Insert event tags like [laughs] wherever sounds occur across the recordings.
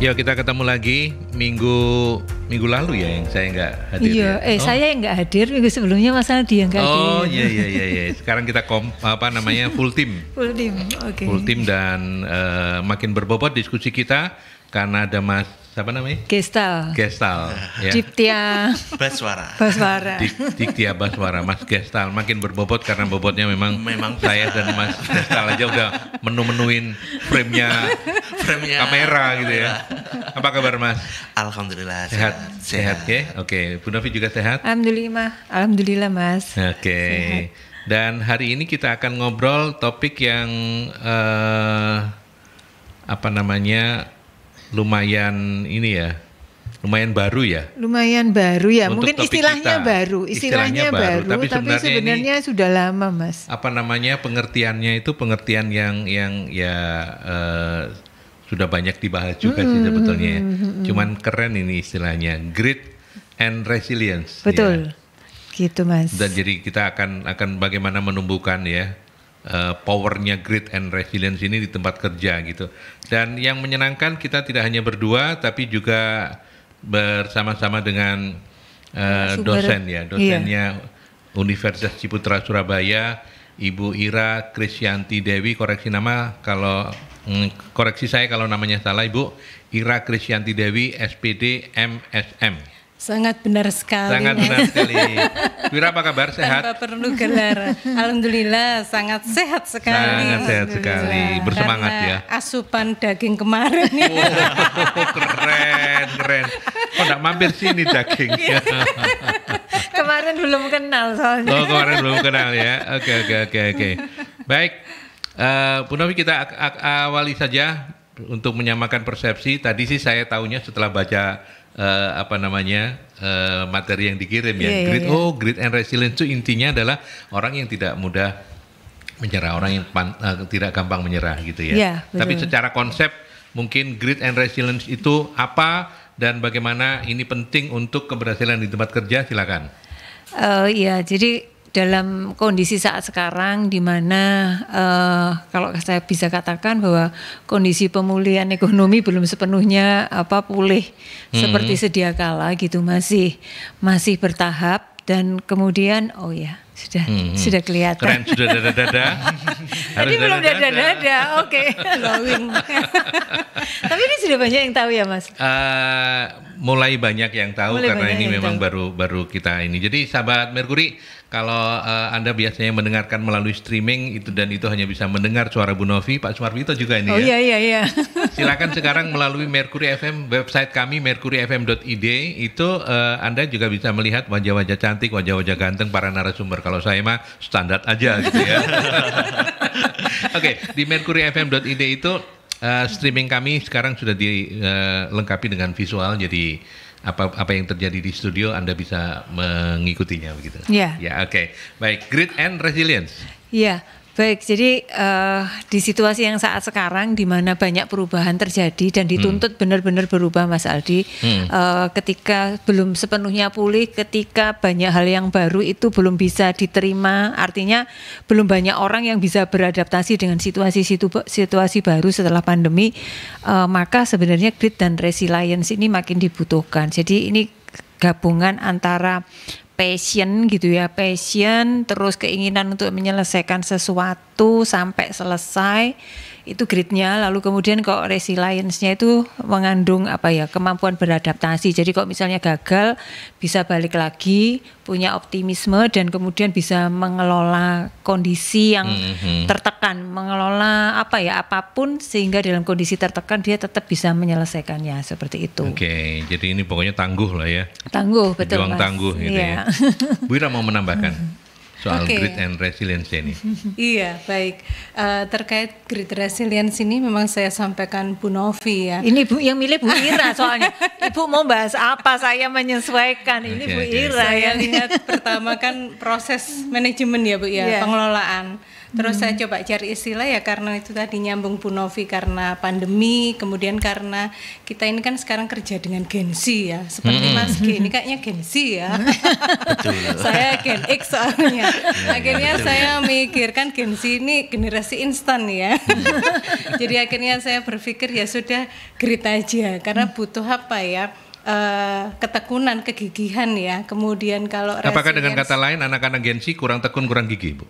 Ya kita ketemu lagi minggu minggu lalu ya yang saya nggak hadir. Iya, ya? eh oh. saya yang nggak hadir minggu sebelumnya Mas Aldi yang nggak oh, hadir. Oh iya iya iya. Sekarang kita kom, apa namanya [laughs] full team. full team, oke. Okay. Full team dan uh, makin berbobot diskusi kita karena ada Mas siapa namanya? Gestal. Gestal. ya. Diptia Baswara. Baswara. Tiptia Baswara, Mas Gestal makin berbobot karena bobotnya memang memang saya dan Mas Gestal aja udah menu-menuin frame-nya frame-nya kamera gitu ya. Iya. Apa kabar Mas? Alhamdulillah sehat. Sehat, sehat ya. Oke, okay. Bu Novi juga sehat? Alhamdulillah. Alhamdulillah Mas. Oke. Okay. Dan hari ini kita akan ngobrol topik yang uh, apa namanya lumayan ini ya lumayan baru ya. Lumayan baru ya. Untuk Mungkin istilahnya kita, baru, istilahnya, istilahnya baru, baru tapi, tapi sebenarnya, ini, sudah lama, Mas. Apa namanya? pengertiannya itu pengertian yang yang ya uh, sudah banyak dibahas juga hmm, sih sebetulnya. Hmm, hmm, Cuman keren ini istilahnya, grit and resilience. Betul. Ya. Gitu, Mas. Dan jadi kita akan akan bagaimana menumbuhkan ya uh, powernya grit and resilience ini di tempat kerja gitu. Dan yang menyenangkan kita tidak hanya berdua tapi juga bersama-sama dengan uh, dosen ya, iya. dosennya iya. Universitas Ciputra Surabaya, Ibu Ira Krisyanti Dewi, koreksi nama kalau mm, koreksi saya kalau namanya salah Ibu Ira Krisyanti Dewi SPD MSM. Sangat benar sekali. Sangat benar sekali. Wira apa kabar? Sehat? Tanpa perlu gelar. Alhamdulillah sangat sehat sekali. Sangat sehat sekali. Bersemangat Karena ya. Asupan daging kemarin. oh, keren, keren. Kok oh, mampir sini daging? kemarin belum kenal soalnya. Oh, kemarin belum kenal ya. Oke, oke, oke, oke. Baik. Uh, Bu Novi kita awali saja untuk menyamakan persepsi. Tadi sih saya tahunya setelah baca uh, apa namanya uh, materi yang dikirim yeah, ya. Yeah, iya, grit yeah. oh grit and resilience itu intinya adalah orang yang tidak mudah menyerah, orang yang pan, uh, tidak gampang menyerah gitu ya. Yeah, betul. Tapi secara konsep mungkin grit and resilience itu apa dan bagaimana ini penting untuk keberhasilan di tempat kerja silakan. Uh, iya, jadi dalam kondisi saat sekarang di mana uh, kalau saya bisa katakan bahwa kondisi pemulihan ekonomi belum sepenuhnya apa pulih hmm. seperti sedia kala gitu masih masih bertahap dan kemudian oh ya sudah hmm. sudah kelihatan keren sudah dada dada tadi belum dada dada oke [laughs] [laughs] okay. tapi ini sudah banyak yang tahu ya mas uh, mulai banyak yang tahu mulai karena ini memang baru baru kita ini jadi sahabat Merkuri kalau uh, Anda biasanya mendengarkan melalui streaming itu dan itu hanya bisa mendengar suara Bu Novi, Pak Sumarwito juga ini oh, ya. Oh iya iya iya. [laughs] Silakan sekarang melalui Mercury FM website kami mercuryfm.id itu uh, Anda juga bisa melihat wajah-wajah cantik, wajah-wajah ganteng para narasumber. Kalau saya mah standar aja gitu ya. [laughs] Oke, okay, di mercuryfm.id itu uh, streaming kami sekarang sudah dilengkapi dengan visual jadi apa apa yang terjadi di studio Anda bisa mengikutinya begitu. ya Yeah. Ya, oke. Okay. Baik, grit and resilience. Iya. Yeah. Baik, jadi uh, di situasi yang saat sekarang di mana banyak perubahan terjadi dan dituntut hmm. benar-benar berubah Mas Aldi, hmm. uh, ketika belum sepenuhnya pulih, ketika banyak hal yang baru itu belum bisa diterima, artinya belum banyak orang yang bisa beradaptasi dengan situasi situ, situasi baru setelah pandemi, uh, maka sebenarnya grit dan resilience ini makin dibutuhkan. Jadi ini gabungan antara passion gitu ya passion terus keinginan untuk menyelesaikan sesuatu sampai selesai itu gridnya lalu kemudian kok resilience-nya itu mengandung apa ya kemampuan beradaptasi jadi kok misalnya gagal bisa balik lagi punya optimisme dan kemudian bisa mengelola kondisi yang mm-hmm. tertekan mengelola apa ya apapun sehingga dalam kondisi tertekan dia tetap bisa menyelesaikannya seperti itu oke okay, jadi ini pokoknya tangguh lah ya tangguh betul Juang mas. tangguh gitu yeah. ya Bu Ira mau menambahkan [laughs] soal okay. grit and resilience ini. [laughs] iya, baik. Uh, terkait grit resilience ini memang saya sampaikan Bu Novi ya. Ini Bu yang milih Bu [laughs] Ira soalnya. Ibu mau bahas apa? Saya menyesuaikan. Ini okay, Bu Ira okay. yang lihat pertama kan proses manajemen ya Bu ya, yeah. pengelolaan Terus hmm. saya coba cari istilah ya karena itu tadi nyambung Bu Novi karena pandemi, kemudian karena kita ini kan sekarang kerja dengan Gen Z ya, seperti hmm. Mas G ini kayaknya Gen Z ya. [laughs] saya Gen X soalnya. Iya, iya, akhirnya saya iya. mikirkan Gen Z ini generasi instan ya. Hmm. [laughs] Jadi akhirnya saya berpikir ya sudah grit aja karena hmm. butuh apa ya? Uh, ketekunan, kegigihan ya. Kemudian kalau resilience... apakah dengan kata lain anak-anak Gen Z kurang tekun, kurang gigih Bu?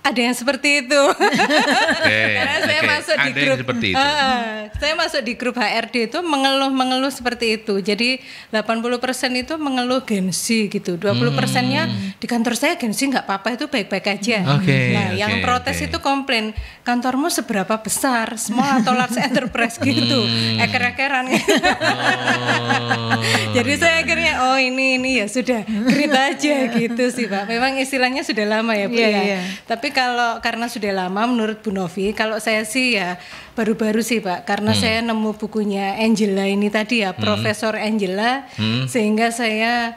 ada yang seperti itu. Okay, [laughs] Karena saya okay. masuk di ada grup seperti Uh, saya masuk di grup HRD itu mengeluh-mengeluh seperti itu. Jadi 80% itu mengeluh gengsi gitu. 20 persennya hmm. di kantor saya gengsi nggak apa-apa itu baik-baik aja. Hmm. Okay, nah, okay, yang protes okay. itu komplain, kantormu seberapa besar? Small atau large [laughs] enterprise gitu. Hmm. Eker-ekeran. Oh, [laughs] Jadi iya. saya akhirnya oh ini ini ya sudah cerita aja gitu sih, Pak. Memang istilahnya sudah lama ya, Bu yeah, ya. Iya. Tapi kalau karena sudah lama menurut Bu Novi, kalau saya sih ya baru-baru sih Pak, karena hmm. saya nemu bukunya Angela ini tadi ya, hmm. Profesor Angela, hmm. sehingga saya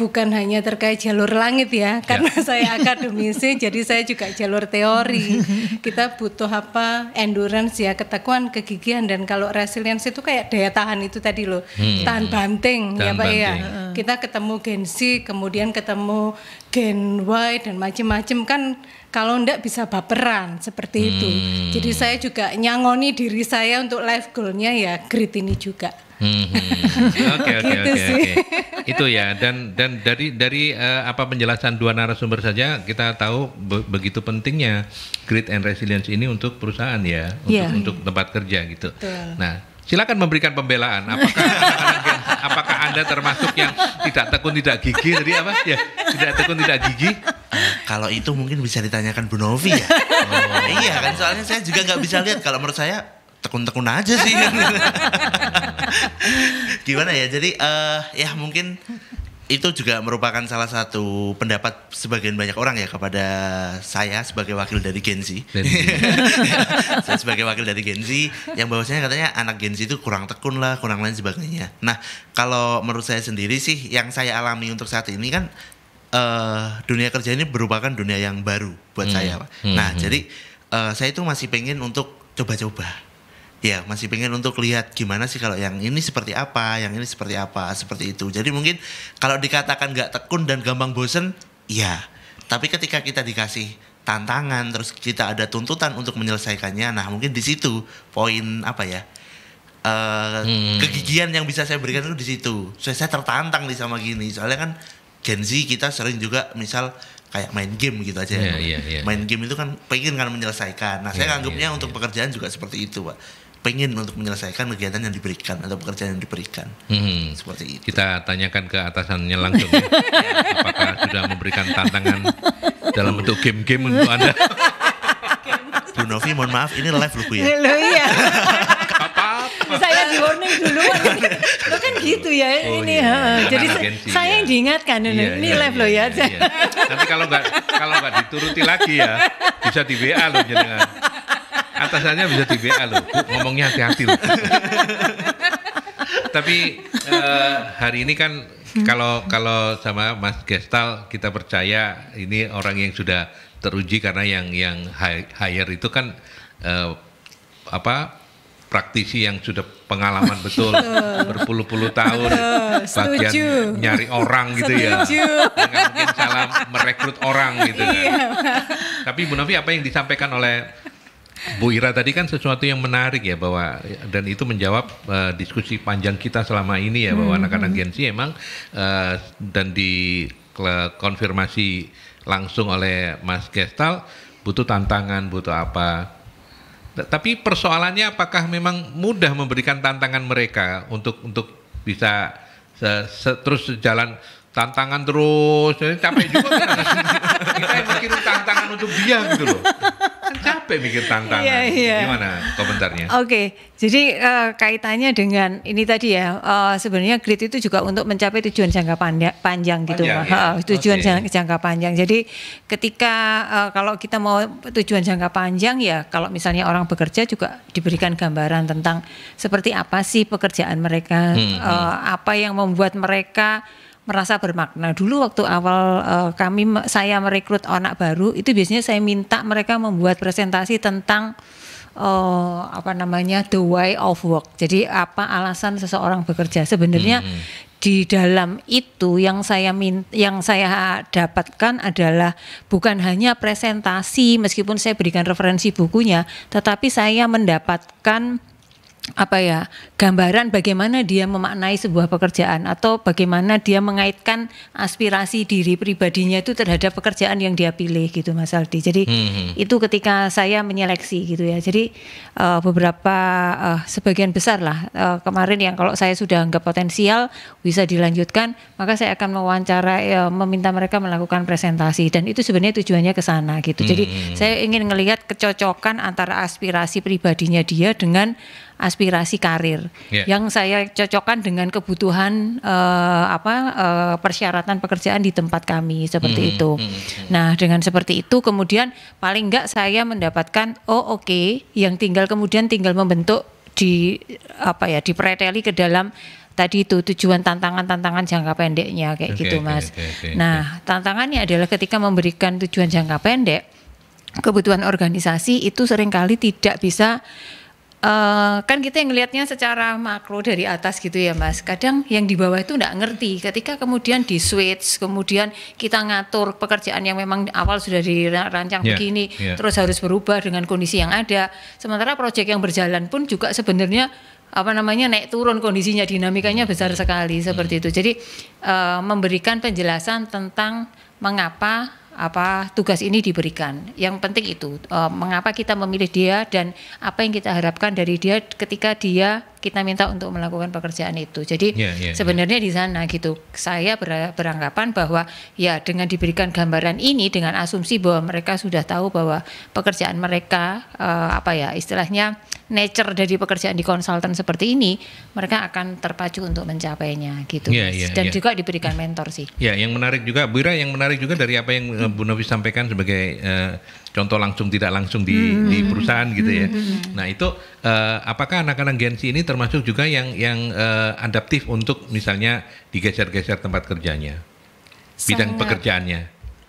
bukan hanya terkait jalur langit ya, ya. karena [laughs] saya akademisi, jadi saya juga jalur teori. Kita butuh apa? Endurance ya, ketekuan, kegigihan dan kalau resilience itu kayak daya tahan itu tadi loh, hmm. tahan banting ya, tahan ya Pak banting. ya. Kita ketemu Gen Z, kemudian ketemu Gen Y dan macam-macam kan kalau ndak bisa baperan seperti hmm. itu. Jadi saya juga nyangoni diri saya untuk life goalnya ya grit ini juga. Hmm, hmm. [laughs] Oke oke gitu oke. Itu ya dan dan dari dari uh, apa penjelasan dua narasumber saja kita tahu be begitu pentingnya grit and resilience ini untuk perusahaan ya, untuk yeah. untuk tempat kerja gitu. Betul. Nah, silakan memberikan pembelaan. Apakah anak apakah Anda termasuk yang tidak tekun tidak gigi tadi apa? Ya, tidak tekun tidak gigi. Uh, eh, kalau itu mungkin bisa ditanyakan Bu Novi ya. Oh, eh, iya kan soalnya saya juga nggak bisa lihat kalau menurut saya tekun-tekun aja sih. [laughs] Gimana ya? Jadi uh, ya mungkin itu juga merupakan salah satu pendapat sebagian banyak orang ya kepada saya sebagai wakil dari Gen Z. [laughs] saya sebagai wakil dari Gen Z yang bahwasanya katanya anak Gen Z itu kurang tekun lah, kurang lain sebagainya. Nah, kalau menurut saya sendiri sih yang saya alami untuk saat ini kan uh, dunia kerja ini merupakan dunia yang baru buat hmm. saya, hmm, Nah, hmm. jadi uh, saya itu masih pengen untuk coba-coba ya masih pengen untuk lihat gimana sih kalau yang ini seperti apa, yang ini seperti apa, seperti itu. Jadi mungkin kalau dikatakan nggak tekun dan gampang bosen, iya. Tapi ketika kita dikasih tantangan, terus kita ada tuntutan untuk menyelesaikannya, nah mungkin di situ poin apa ya? Uh, hmm. kegigihan yang bisa saya berikan itu di situ. So, saya tertantang di sama gini. Soalnya kan Gen Z kita sering juga misal kayak main game gitu aja. Yeah, yeah, yeah, main game itu kan pengen kan menyelesaikan. Nah, yeah, saya iya, anggapnya yeah, untuk yeah. pekerjaan juga seperti itu, Pak pengen untuk menyelesaikan kegiatan yang diberikan atau pekerjaan yang diberikan. Hmm. Seperti itu. Kita tanyakan ke atasannya langsung. ya. [laughs] Apakah sudah memberikan tantangan dalam bentuk game-game untuk Anda? [laughs] Bu Novi, mohon maaf, ini live loh Bu ya. Loh iya. [laughs] saya di warning dulu lo kan gitu ya oh, ini iya. jadi agensi, saya iya. yang diingatkan ini iya, live iya, lo ya iya, iya. kalau nggak kalau nggak dituruti lagi ya bisa di WA lo jadi atasannya bisa di BA loh. Bu, ngomongnya hati-hati loh. Tapi uh, hari ini kan kalau kalau sama Mas Gestal kita percaya ini orang yang sudah teruji karena yang yang hire itu kan uh, apa praktisi yang sudah pengalaman betul berpuluh-puluh tahun bagian nyari orang gitu ya, ya mungkin salah merekrut orang gitu kan. Iya. Tapi Bu Novi apa yang disampaikan oleh Bu Ira tadi kan sesuatu yang menarik ya bahwa dan itu menjawab uh, diskusi panjang kita selama ini ya bahwa hmm. anak-anak hmm. Gen Z emang uh, dan dikonfirmasi langsung oleh Mas Gestal butuh tantangan, butuh apa. Tapi persoalannya apakah memang mudah memberikan tantangan mereka untuk untuk bisa se, se, terus sejalan tantangan terus capek juga kan [laughs] kita yang mikirin tantangan untuk dia gitu loh kan capek mikir tantangan. Yeah, iya. Gimana komentarnya? Oke, okay. jadi uh, kaitannya dengan ini tadi ya, uh, sebenarnya grit itu juga untuk mencapai tujuan jangka panjang, panjang gitu, panjang, ya. uh, tujuan okay. jangka panjang. Jadi ketika uh, kalau kita mau tujuan jangka panjang ya, kalau misalnya orang bekerja juga diberikan gambaran tentang seperti apa sih pekerjaan mereka, hmm, uh, hmm. apa yang membuat mereka merasa bermakna. Dulu waktu awal uh, kami saya merekrut anak baru itu biasanya saya minta mereka membuat presentasi tentang uh, apa namanya the way of work. Jadi apa alasan seseorang bekerja? Sebenarnya hmm. di dalam itu yang saya min yang saya dapatkan adalah bukan hanya presentasi meskipun saya berikan referensi bukunya, tetapi saya mendapatkan apa ya gambaran bagaimana dia memaknai sebuah pekerjaan atau bagaimana dia mengaitkan aspirasi diri pribadinya itu terhadap pekerjaan yang dia pilih gitu Mas Aldi. Jadi hmm. itu ketika saya menyeleksi gitu ya. Jadi uh, beberapa uh, sebagian besar lah uh, kemarin yang kalau saya sudah anggap potensial bisa dilanjutkan, maka saya akan mewawancara uh, meminta mereka melakukan presentasi dan itu sebenarnya tujuannya ke sana gitu. Hmm. Jadi saya ingin melihat kecocokan antara aspirasi pribadinya dia dengan aspirasi karir yeah. yang saya cocokkan dengan kebutuhan uh, apa uh, persyaratan pekerjaan di tempat kami seperti mm -hmm. itu. Mm -hmm. Nah, dengan seperti itu kemudian paling enggak saya mendapatkan oh oke okay, yang tinggal kemudian tinggal membentuk di apa ya dipreteli ke dalam tadi itu tujuan tantangan-tantangan jangka pendeknya kayak okay, gitu Mas. Okay, okay, okay, nah, tantangannya adalah ketika memberikan tujuan jangka pendek kebutuhan organisasi itu seringkali tidak bisa Uh, kan kita yang ngelihatnya secara makro dari atas gitu ya mas kadang yang di bawah itu nggak ngerti ketika kemudian di switch kemudian kita ngatur pekerjaan yang memang awal sudah dirancang yeah, begini yeah. terus harus berubah dengan kondisi yang ada sementara proyek yang berjalan pun juga sebenarnya apa namanya naik turun kondisinya dinamikanya hmm, besar ya. sekali seperti hmm. itu jadi uh, memberikan penjelasan tentang mengapa apa tugas ini diberikan. Yang penting itu uh, mengapa kita memilih dia dan apa yang kita harapkan dari dia ketika dia kita minta untuk melakukan pekerjaan itu. Jadi yeah, yeah, ya. sebenarnya yeah. di sana gitu. Saya beranggapan bahwa ya dengan diberikan gambaran ini dengan asumsi bahwa mereka sudah tahu bahwa pekerjaan mereka uh, apa ya istilahnya nature dari pekerjaan di konsultan seperti ini, mereka akan terpacu untuk mencapainya gitu. Yeah, yeah, Dan yeah. juga diberikan mentor sih. Ya, yeah, yang menarik juga Bira yang menarik juga dari apa yang eh, Bu Novi sampaikan sebagai uh, contoh langsung tidak langsung di, -hmm. di perusahaan gitu ya. -hmm. hmm. hmm. Nah itu uh, apakah anak-anak Gen Z ini termasuk juga yang yang uh, adaptif untuk misalnya digeser-geser tempat kerjanya, sangat, bidang pekerjaannya?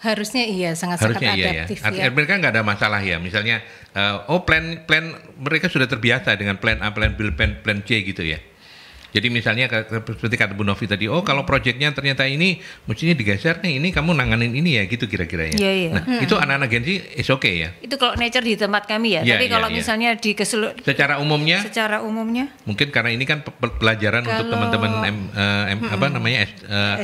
Harusnya iya, sangat harusnya sangat iya, ya. adaptif ya. Artinya ya. mereka nggak ada masalah ya, misalnya uh, oh plan plan mereka sudah terbiasa dengan plan A, plan B, plan plan C gitu ya. Jadi misalnya seperti kata Bu Novi tadi, oh kalau proyeknya ternyata ini mestinya digeser nih, ini kamu nanganin ini ya gitu kira-kiranya. Yeah, yeah. Nah hmm. itu anak-anak Gen Z is oke okay ya. Itu kalau nature di tempat kami ya. Yeah, Tapi iya, kalau yeah. misalnya di Keseluruhan. Secara umumnya. Secara umumnya. Mungkin karena ini kan pelajaran kalau, untuk teman-teman M, uh, M, hmm, apa namanya uh,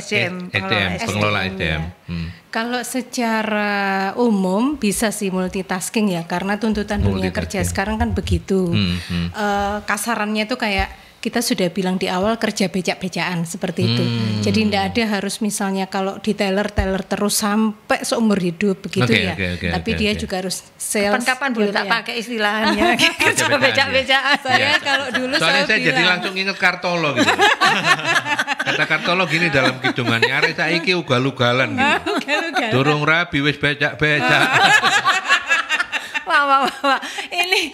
eh, SDM, SDM, pengelola SDM. Ya. Hmm. Kalau secara umum bisa sih multitasking ya karena tuntutan dunia kerja sekarang kan begitu. Hmm, hmm. Uh, kasarannya itu kayak kita sudah bilang di awal kerja becak-becaan seperti itu. Hmm. Jadi tidak ada harus misalnya kalau di teller teller terus sampai seumur hidup begitu okay, ya. Okay, okay, Tapi okay, dia okay. juga harus sales. kapan boleh gitu tak ya. pakai istilahnya [laughs] kerja iya. becak-becaan. Saya ya. kalau dulu Soalnya saya, saya bilang, jadi langsung inget Kartolo gitu. Kata Kartolo gini dalam kidungannya, arek saiki ugal-ugalan gitu. [laughs] Durung rabi wis becak-becak. [laughs] Wah, wah, wah, wah. Ini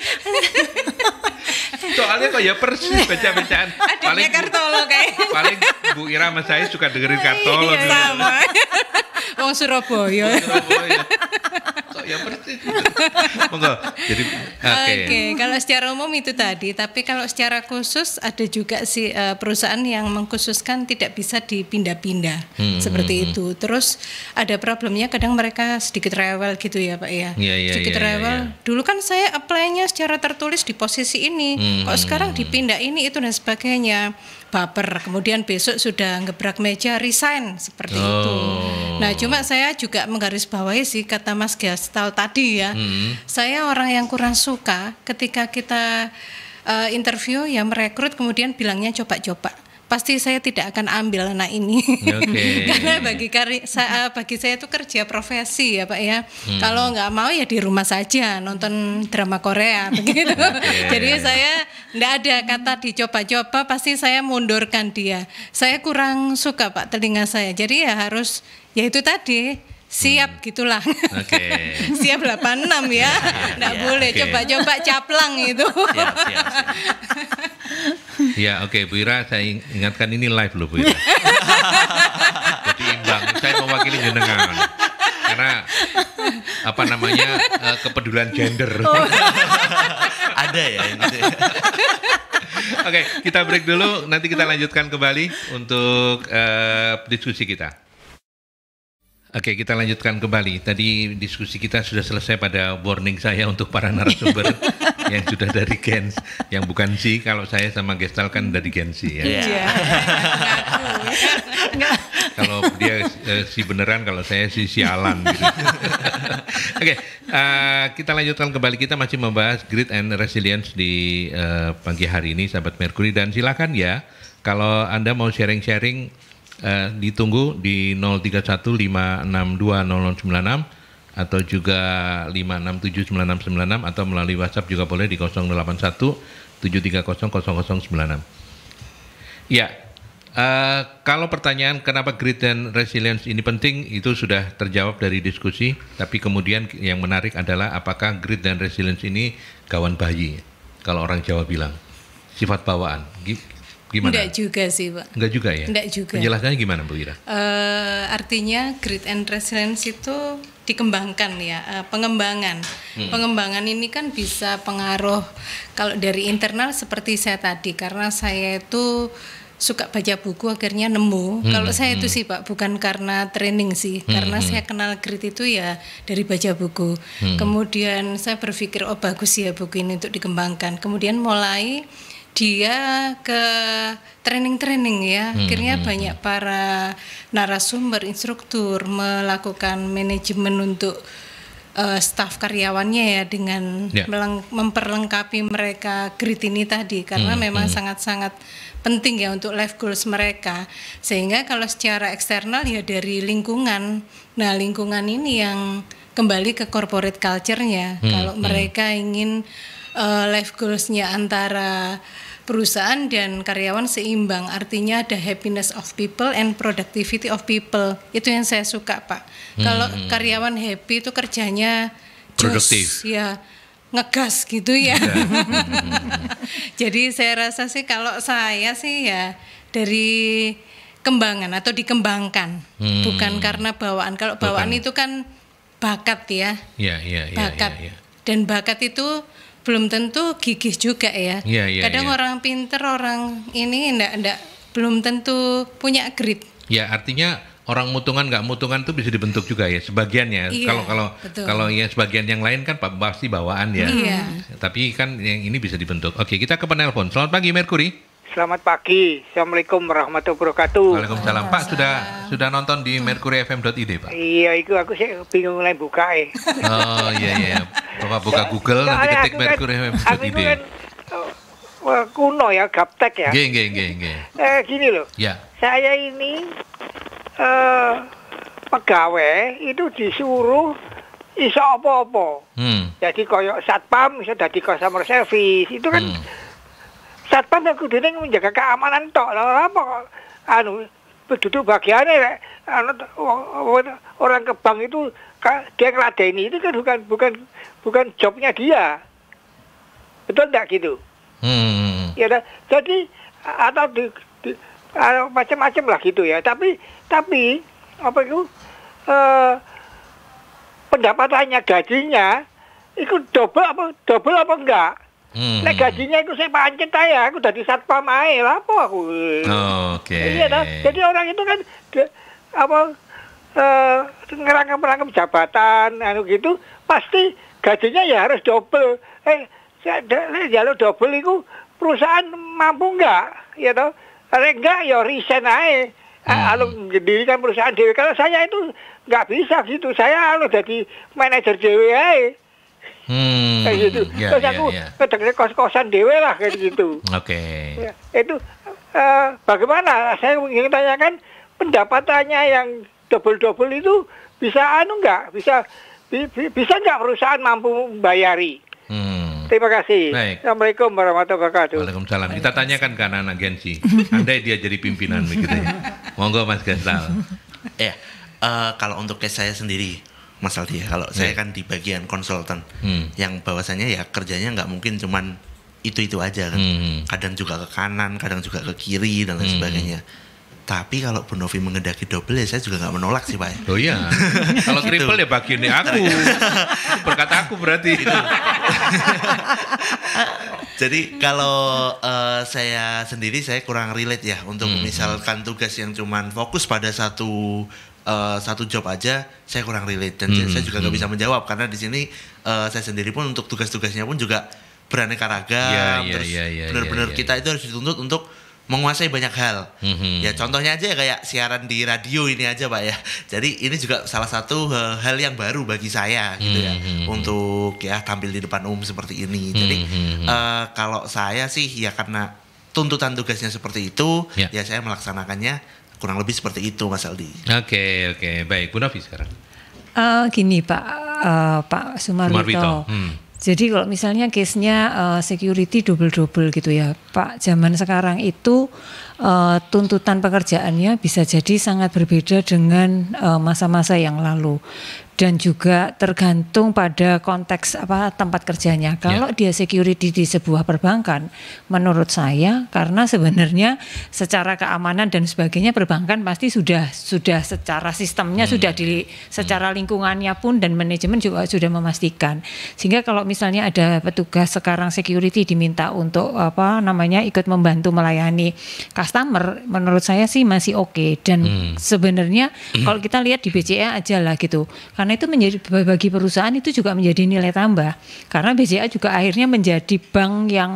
Soalnya kok ya persis [laughs] baca-bacaan. Paling Kartolo kayak. Paling Bu Ira sama saya suka dengerin iya, Kartolo. Iya, sama. [laughs] Wong Surabaya. Surabaya ya persis. Jadi oke. Okay. okay. kalau secara umum itu tadi, tapi kalau secara khusus ada juga si uh, eh, perusahaan yang mengkhususkan tidak bisa dipindah-pindah hmm, seperti hmm, hmm, itu. Terus ada problemnya kadang mereka sedikit rewel gitu ya, Pak ya. Yeah, yeah, sedikit yeah, iya, rewel. Yeah, yeah. Dulu kan saya apply-nya secara tertulis di posisi ini. Hmm, Kok sekarang hmm, hmm. dipindah ini itu dan sebagainya baper kemudian besok sudah ngebrak meja resign seperti oh. itu nah cuma saya juga menggarisbawahi sih kata Mas Gestal tadi ya hmm. saya orang yang kurang suka ketika kita uh, interview ya merekrut kemudian bilangnya coba-coba pasti saya tidak akan ambil anak ini okay. [laughs] karena bagi kari, saya, eh, bagi saya itu kerja profesi ya pak ya hmm. kalau nggak mau ya di rumah saja nonton drama Korea [laughs] begitu okay. jadi saya nggak ada kata dicoba-coba pasti saya mundurkan dia saya kurang suka pak telinga saya jadi ya harus ya itu tadi siap hmm. gitulah. Oke. Okay. [laughs] siap 86 ya. Enggak ya, yeah, yeah, boleh coba-coba okay. caplang itu. siap, siap, ya, oke Bu Ira saya ingatkan ini live loh Bu Ira. [laughs] Jadi imbang, saya mewakili jenengan. Karena apa namanya eh, kepedulian gender. Oh. [laughs] Ada ya gitu. Ya. Oke, okay, kita break dulu. Nanti kita lanjutkan kembali untuk uh, diskusi kita. Oke, kita lanjutkan kembali. Tadi diskusi kita sudah selesai pada warning saya untuk para narasumber [laughs] yang sudah dari Gen yang bukan si. Kalau saya sama Gestal kan dari Z ya. Iya. Yeah. [laughs] kalau dia eh, si beneran, kalau saya si sialan. Gitu. [laughs] Oke, uh, kita lanjutkan kembali. Kita masih membahas grit and resilience di uh, pagi hari ini, sahabat Mercury. Dan silakan ya, kalau anda mau sharing-sharing eh, ditunggu di 0315620096 atau juga 5679696 atau melalui WhatsApp juga boleh di 081730096. Ya, uh, kalau pertanyaan kenapa grit dan resilience ini penting itu sudah terjawab dari diskusi, tapi kemudian yang menarik adalah apakah grit dan resilience ini kawan bayi kalau orang Jawa bilang sifat bawaan. Gimana? Enggak juga sih, Pak. Enggak juga ya? Enggak juga. Penjelasannya gimana, Bu Ira? Uh, artinya grid and resilience itu dikembangkan ya, uh, pengembangan. Hmm. Pengembangan ini kan bisa pengaruh kalau dari internal seperti saya tadi karena saya itu suka baca buku akhirnya nemu. Hmm, Kalau hmm, saya hmm. itu sih Pak bukan karena training sih, hmm, karena hmm. saya kenal grit itu ya dari baca buku. Hmm. Kemudian saya berpikir oh bagus ya buku ini untuk dikembangkan. Kemudian mulai dia ke training-training ya. Hmm, Akhirnya hmm, banyak hmm. para narasumber, instruktur melakukan manajemen untuk uh, eh, staf karyawannya ya dengan yeah. Ya. memperlengkapi mereka grit ini tadi karena hmm, memang hmm. sangat-sangat hmm. penting ya untuk life goals mereka. Sehingga kalau secara eksternal ya dari lingkungan. Nah, lingkungan ini yang kembali ke corporate culture-nya. Hmm, kalau mereka ingin uh, life goalsnya antara perusahaan dan karyawan seimbang. Artinya ada happiness of people and productivity of people. Itu yang saya suka, Pak. Hmm. Kalau karyawan happy itu kerjanya produktif. Ya, ngegas gitu ya. Iya. [laughs] Hmm. Jadi saya rasa sih kalau saya sih ya dari kembangan atau dikembangkan, hmm. bukan karena bawaan. Kalau bawaan bukan. itu kan bakat ya. Iya, iya, iya. Bakat. Ya, ya. Dan bakat itu belum tentu gigih juga ya. ya, ya Kadang ya. orang pinter orang ini enggak enggak belum tentu punya grit. Ya artinya orang mutungan nggak mutungan itu bisa dibentuk juga ya sebagiannya. Iya, kalau kalau kalau ya sebagian yang lain kan pasti bawaan ya. Iya. Tapi kan yang ini bisa dibentuk. Oke kita ke penelpon. Selamat pagi Mercury. Selamat pagi. Assalamualaikum warahmatullahi wabarakatuh. Waalaikumsalam. Pak sudah sudah nonton di mercuryfm.id, Pak? Iya, itu aku sih bingung lain buka ya. Oh, iya iya. Bapak buka Google nanti kan ketik mercuryfm.id. Aku itu kan oh, kuno ya, gaptek ya. Geng geng geng geng. Eh, gini loh. Ya. Saya ini eh pegawai itu disuruh iso apa-apa. Hmm. Jadi koyok satpam iso dadi customer service. Itu kan hmm satpam yang kudune menjaga keamanan tok lah apa anu duduk bagiannya anu, orang ke bank itu dia ngeladeni itu kan bukan bukan bukan jobnya dia betul tidak gitu hmm. ya jadi atau di, di macam-macam lah gitu ya tapi tapi apa itu eh, pendapatannya gajinya itu double apa double apa enggak Hmm. Nek gajinya itu saya pancet saya, aku dari satpam air apa aku? Oh, Oke. Okay. Iya, nah, jadi orang itu kan de, apa uh, eh, ngerangkap ngerangkap jabatan, anu gitu, pasti gajinya ya harus double. Eh, saya jalur double itu perusahaan mampu nggak? Ya toh, kalau enggak ya resign aja. Kalau hmm. Anu mendirikan perusahaan dewi, kalau saya itu nggak bisa gitu, saya harus jadi manajer dewi aja. Hmm, kayak gitu. Yeah, Terus iya, aku yeah, yeah. kedengerin kos-kosan dewe lah kayak gitu. Oke. Okay. Ya, itu uh, bagaimana? Saya ingin tanyakan pendapatannya yang double-double itu bisa anu nggak? Bisa bi, bi, bisa nggak perusahaan mampu membayari? Hmm. Terima kasih. Baik. Assalamualaikum warahmatullahi wabarakatuh. Waalaikumsalam. Kita tanyakan ke anak-anak Gensi. Andai dia jadi pimpinan begitu ya. [laughs] Monggo Mas Gensal. Ya, eh, uh, kalau untuk case saya sendiri, Mas Aldi ya. Kalau yeah. saya iya. kan di bagian konsultan hmm. yang bahwasannya ya kerjanya nggak mungkin cuman itu-itu aja kan. Hmm, hmm. Kadang juga ke kanan, kadang juga ke kiri dan lain hmm, hmm. sebagainya. Tapi kalau Bu Novi mengendaki double ya saya juga nggak menolak sih Pak. Ya. Oh iya. [laughs] kalau triple gitu. ya ini aku. [laughs] Berkata aku berarti. Itu. [laughs] Jadi kalau uh, saya sendiri saya kurang relate ya untuk hmm. hmm. misalkan tugas yang cuman fokus pada satu uh, satu job aja saya kurang relate dan hmm, saya juga nggak hmm. bisa menjawab karena di sini uh, saya sendiri pun untuk tugas-tugasnya pun juga beraneka ragam yeah, yeah, terus yeah, yeah, iya, benar-benar yeah, yeah, kita itu harus dituntut untuk menguasai banyak hal. Mm-hmm. Ya contohnya aja kayak siaran di radio ini aja pak ya. Jadi ini juga salah satu uh, hal yang baru bagi saya gitu ya, hmm ya untuk ya tampil di depan umum seperti ini. Jadi mm-hmm. uh, kalau saya sih ya karena tuntutan tugasnya seperti itu, yeah. ya saya melaksanakannya kurang lebih seperti itu Mas Aldi. Oke okay, oke okay. baik Bu Novi sekarang. Uh, gini Pak uh, Pak Sumarwito. Sumarwito. Hmm. Jadi kalau misalnya case-nya uh, security double-double gitu ya, Pak. Zaman sekarang itu uh, tuntutan pekerjaannya bisa jadi sangat berbeda dengan masa-masa uh, masa -masa yang lalu dan juga tergantung pada konteks apa tempat kerjanya. Ya. Kalau yeah. dia security di sebuah perbankan, menurut saya karena sebenarnya secara keamanan dan sebagainya perbankan pasti sudah sudah secara sistemnya hmm. sudah di hmm. secara lingkungannya pun dan manajemen juga sudah memastikan. Sehingga kalau misalnya ada petugas sekarang security diminta untuk apa namanya ikut membantu melayani customer, menurut saya sih masih oke okay. dan hmm. sebenarnya hmm. kalau kita lihat di BCA e aja lah gitu karena itu menjadi bagi perusahaan itu juga menjadi nilai tambah karena BCA juga akhirnya menjadi bank yang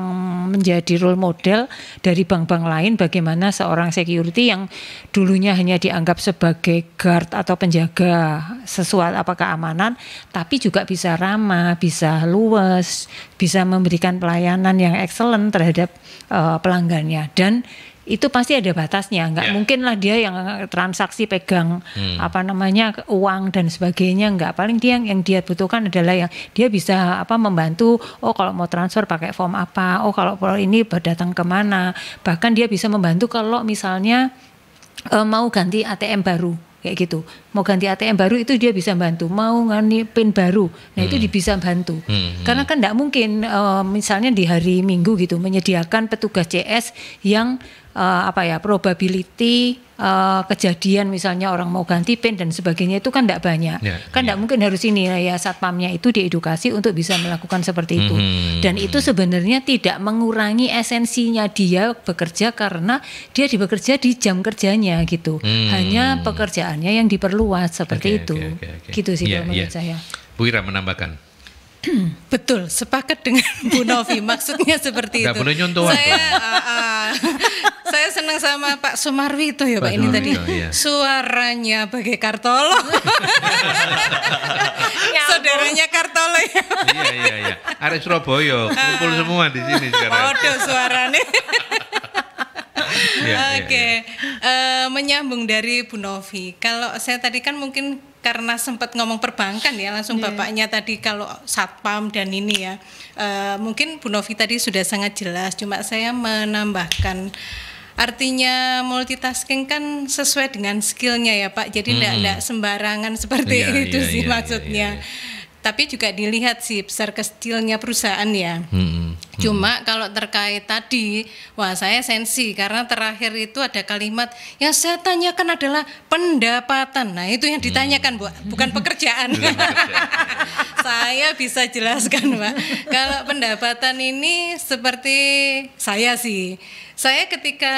menjadi role model dari bank-bank lain bagaimana seorang security yang dulunya hanya dianggap sebagai guard atau penjaga sesuatu apa keamanan tapi juga bisa ramah, bisa luas, bisa memberikan pelayanan yang excellent terhadap uh, pelanggannya dan itu pasti ada batasnya. enggak yeah. mungkin lah dia yang eh, transaksi pegang hmm. apa namanya uang dan sebagainya. enggak paling dia yang, yang dia butuhkan adalah yang dia bisa apa membantu. Oh kalau mau transfer pakai form apa? Oh kalau ini berdatang kemana? Bahkan dia bisa membantu kalau misalnya eh, mau ganti ATM baru kayak gitu. Mau ganti ATM baru itu dia bisa bantu. Mau ngani pin baru, nah hmm. itu dia bisa bantu. Hmm. hmm. Karena kan tidak mungkin uh, misalnya di hari Minggu gitu menyediakan petugas CS yang uh, apa ya probability uh, kejadian misalnya orang mau ganti PIN dan sebagainya itu kan tidak banyak. Yeah, kan tidak yeah. mungkin harus ini ya satpamnya itu diedukasi untuk bisa melakukan seperti itu. Mm -hmm. Dan itu sebenarnya tidak mengurangi esensinya dia bekerja karena dia bekerja di jam kerjanya gitu. Mm. Hanya pekerjaannya yang diperluas seperti okay, itu. Okay, okay, okay. Gitu sih yeah, menurut yeah. saya. Bu Ira menambahkan. [clears throat] Betul, sepakat dengan Bu Novi. [laughs] Maksudnya seperti itu. Saya, uh, uh, [laughs] saya senang sama Pak Sumarwi itu ya Pak, Pak ini tadi. Oh, iya. Suaranya bagai Kartolo. [laughs] Saudaranya Kartolo ya. iya iya iya. Arek Surabaya, ah. kumpul semua di sini sekarang. Waduh suaranya. Iya, Oke, okay. Iya. Uh, eh, menyambung dari Bu Novi. Kalau saya tadi kan mungkin karena sempat ngomong perbankan ya langsung yeah. bapaknya tadi kalau satpam dan ini ya uh, mungkin Bu Novi tadi sudah sangat jelas cuma saya menambahkan artinya multitasking kan sesuai dengan skillnya ya Pak jadi tidak hmm. sembarangan seperti yeah, itu yeah, sih yeah, iya, maksudnya yeah, yeah tapi juga dilihat sih besar kecilnya perusahaan ya. Hmm. Hmm. Cuma kalau terkait tadi, wah saya sensi karena terakhir itu ada kalimat yang saya tanyakan adalah pendapatan. Nah itu yang ditanyakan hmm. bu, bukan pekerjaan. [laughs] saya bisa jelaskan pak, kalau pendapatan ini seperti saya sih. Saya ketika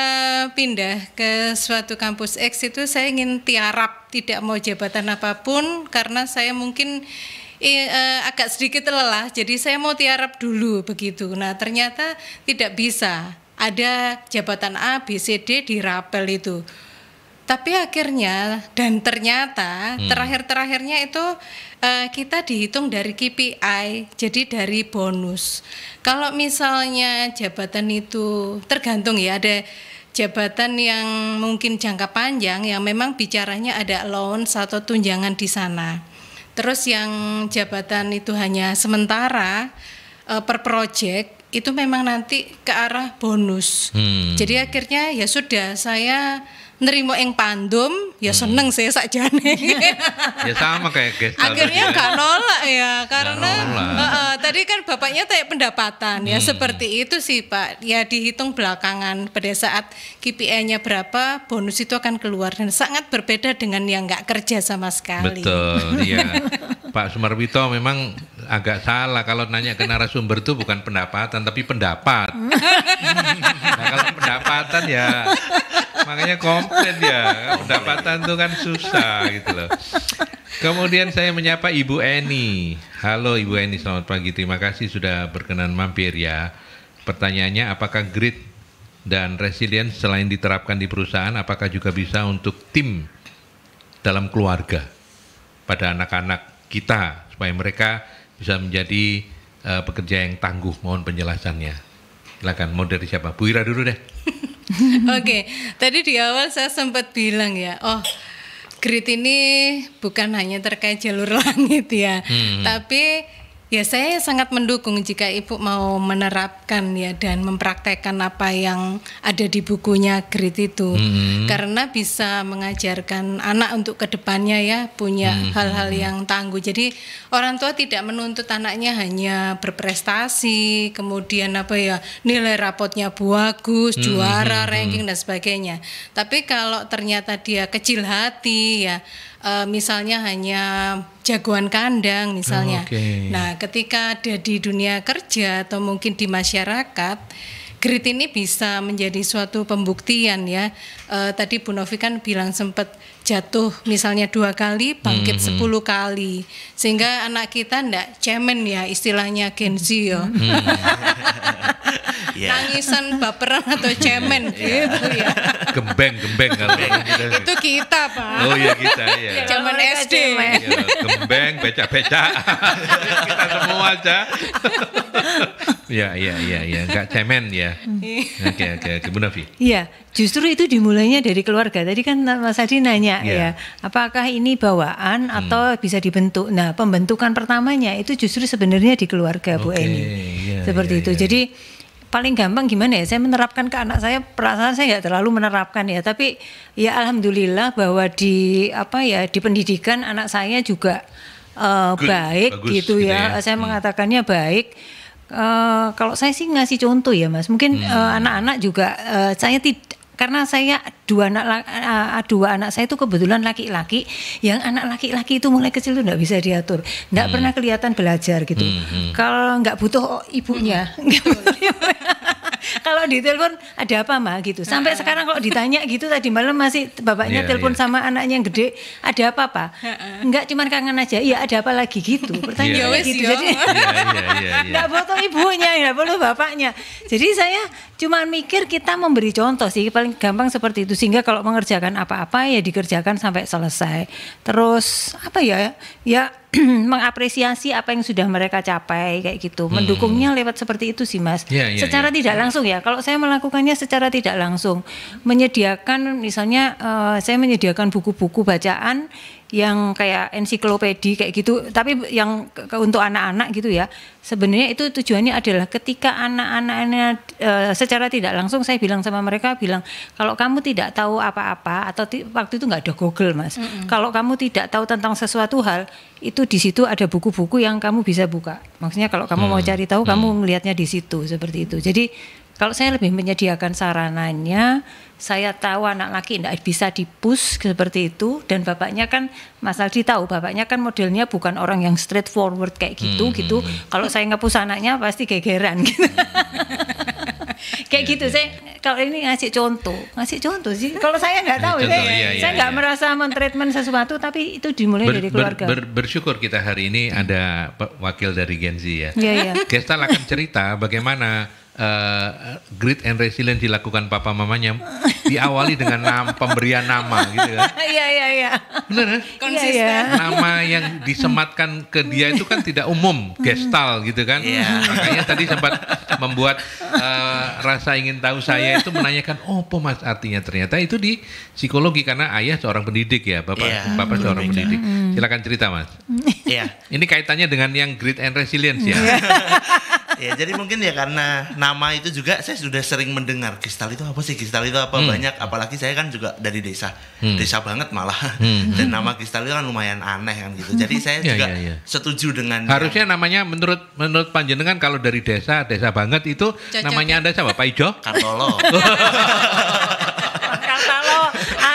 pindah ke suatu kampus X itu saya ingin tiarap, tidak mau jabatan apapun karena saya mungkin eh, agak sedikit lelah, jadi saya mau tiarap dulu begitu. Nah ternyata tidak bisa. Ada jabatan A, B, C, D di rapel itu. Tapi akhirnya dan ternyata hmm. terakhir-terakhirnya itu uh, kita dihitung dari KPI, jadi dari bonus. Kalau misalnya jabatan itu tergantung ya ada jabatan yang mungkin jangka panjang yang memang bicaranya ada loan atau tunjangan di sana. Terus yang jabatan itu hanya sementara uh, per proyek itu memang nanti ke arah bonus. Hmm. Jadi akhirnya ya sudah saya nerimo eng pandum ya hmm. seneng sih sakjane. [laughs] ya sama kayak guys. Akhirnya ya. nggak nolak ya karena nolak. Uh, tadi kan bapaknya kayak pendapatan ya hmm. ya seperti itu sih Pak. Ya dihitung belakangan pada saat KPI-nya berapa bonus itu akan keluar dan sangat berbeda dengan yang nggak kerja sama sekali. Betul, iya. [laughs] Pak Sumarwito memang agak salah kalau nanya ke narasumber itu bukan pendapatan tapi pendapat. Hmm. [laughs] nah, kalau pendapatan ya makanya komplain ya. Pendapatan itu kan susah gitu loh. Kemudian saya menyapa Ibu Eni. Halo Ibu Eni, selamat pagi. Terima kasih sudah berkenan mampir ya. Pertanyaannya apakah grit dan resilience selain diterapkan di perusahaan apakah juga bisa untuk tim dalam keluarga? pada anak-anak kita supaya mereka bisa menjadi uh, pekerja yang tangguh. Mohon penjelasannya. Silakan mau dari siapa? Bu Ira dulu deh. [laughs] Oke, okay. tadi di awal saya sempat bilang ya, oh grid ini bukan hanya terkait jalur [laughs] langit ya, hmm. tapi Ya, saya sangat mendukung jika Ibu mau menerapkan ya dan mempraktekkan apa yang ada di bukunya Grit itu. Hmm. Karena bisa mengajarkan anak untuk kedepannya ya punya mm-hmm. hal-hal hmm. yang tangguh. Jadi orang tua tidak menuntut anaknya hanya berprestasi, kemudian apa ya nilai rapotnya bagus, hmm. juara, ranking mm-hmm. dan sebagainya. Tapi kalau ternyata dia kecil hati ya uh, misalnya hanya jagoan kandang misalnya. Oh, okay. Nah, ketika ada di dunia kerja atau mungkin di masyarakat grit ini bisa menjadi suatu pembuktian ya. Uh, tadi Bu Novi kan bilang sempat jatuh misalnya dua kali bangkit hmm, -hmm. sepuluh kali sehingga anak kita ndak cemen ya istilahnya genzi yo -hmm. yeah. [laughs] nangisan baperan atau cemen [laughs] yeah. gitu ya gembeng gembeng kalau itu kita pak oh iya kita ya cemen SD cemen. gembeng becak becak [laughs] kita semua aja Iya, iya, iya, iya, enggak cemen ya. Mm. Oke, oke, oke, Bu Novi. Iya, justru itu dimulainya dari keluarga. Tadi kan Mas Adi nanya yeah. ya, apakah ini bawaan hmm. atau bisa dibentuk? Nah, pembentukan pertamanya itu justru sebenarnya di keluarga Bu Eni. Yeah, Seperti yeah, itu. Yeah. Jadi paling gampang gimana ya saya menerapkan ke anak saya perasaan saya nggak terlalu menerapkan ya tapi ya alhamdulillah bahwa di apa ya di pendidikan anak saya juga uh, Good, baik bagus, gitu, gitu ya. ya saya hmm. mengatakannya baik Uh, kalau saya sih ngasih contoh ya mas, mungkin hmm. Eh, anak-anak hmm. uh, juga uh, saya tidak karena saya dua anak dua anak saya itu kebetulan laki-laki yang anak laki-laki itu mulai kecil itu nggak bisa diatur nggak hmm. pernah kelihatan belajar gitu hmm. hmm. kalau nggak butuh oh, ibunya hmm. [laughs] kalau ditelepon ada apa mah gitu sampai ah. sekarang kalau ditanya gitu tadi malam masih bapaknya yeah, telepon yeah. sama anaknya yang gede ada apa pak nggak cuma kangen aja iya ada apa lagi gitu pertanyaan iya, iya. yeah. gitu jadi iya, nggak butuh ibunya nggak perlu bapaknya jadi saya cuma mikir kita memberi contoh sih paling gampang seperti itu sehingga kalau mengerjakan apa-apa ya dikerjakan sampai selesai. Terus apa ya? Ya [clears throat] mengapresiasi apa yang sudah mereka capai kayak gitu. Hmm. Mendukungnya lewat seperti itu sih, Mas. Yeah, yeah, secara yeah. tidak langsung ya. Kalau saya melakukannya secara tidak langsung, menyediakan misalnya uh, saya menyediakan buku-buku bacaan yang kayak ensiklopedia kayak gitu, tapi yang ke, untuk anak-anak gitu ya. Sebenarnya itu tujuannya adalah ketika anak-anaknya uh, secara tidak langsung saya bilang sama mereka bilang kalau kamu tidak tahu apa-apa atau waktu itu nggak ada Google, Mas. Mm -hmm. Kalau kamu tidak tahu tentang sesuatu hal itu di situ ada buku-buku yang kamu bisa buka. Maksudnya kalau kamu hmm. mau cari tahu hmm. kamu melihatnya di situ seperti itu. Jadi kalau saya lebih menyediakan sarananya, saya tahu anak laki tidak bisa dipus seperti itu dan bapaknya kan Mas Aldi tahu bapaknya kan modelnya bukan orang yang straightforward kayak gitu hmm. gitu. Hmm, hmm. Kalau saya ngepus anaknya pasti gegeran gitu. Hmm kayak iya, gitu iya. saya kalau ini ngasih contoh ngasih contoh sih kalau saya nggak tahu contoh, saya eh, iya, iya, saya nggak iya. merasa mentreatment sesuatu tapi itu dimulai ber, dari keluarga ber, ber, bersyukur kita hari ini ada wakil dari Gen Z ya iya, iya. kita akan cerita bagaimana uh, grit and resilience dilakukan papa mamanya diawali dengan nama, [laughs] pemberian nama gitu kan. [laughs] Iya iya iya. Benar kan? iya, Konsisten. Ya, ya. Nama yang disematkan ke dia itu kan tidak umum, [laughs] hmm. gestal gitu kan. Iya. Makanya tadi sempat membuat uh, rasa ingin tahu saya itu menanyakan oh mas artinya ternyata itu di psikologi karena ayah seorang pendidik ya, Bapak ya, Bapak hmm, seorang ya. pendidik. Hmm. Silakan cerita, Mas. Iya. Ini kaitannya dengan yang grit and resilience ya. ya, jadi mungkin ya karena nama itu juga saya sudah sering mendengar kristal itu apa sih kristal itu apa hmm. banyak apalagi saya kan juga dari desa hmm. desa banget malah hmm. hmm [laughs] dan hmm. nama kristal itu kan lumayan aneh kan gitu [laughs] jadi saya iya, juga ya, ya. setuju dengan harusnya yang, namanya menurut menurut panjenengan kalau dari desa desa banget itu Cocok. namanya anda siapa Pak Ijo Kartolo [laughs] Kartolo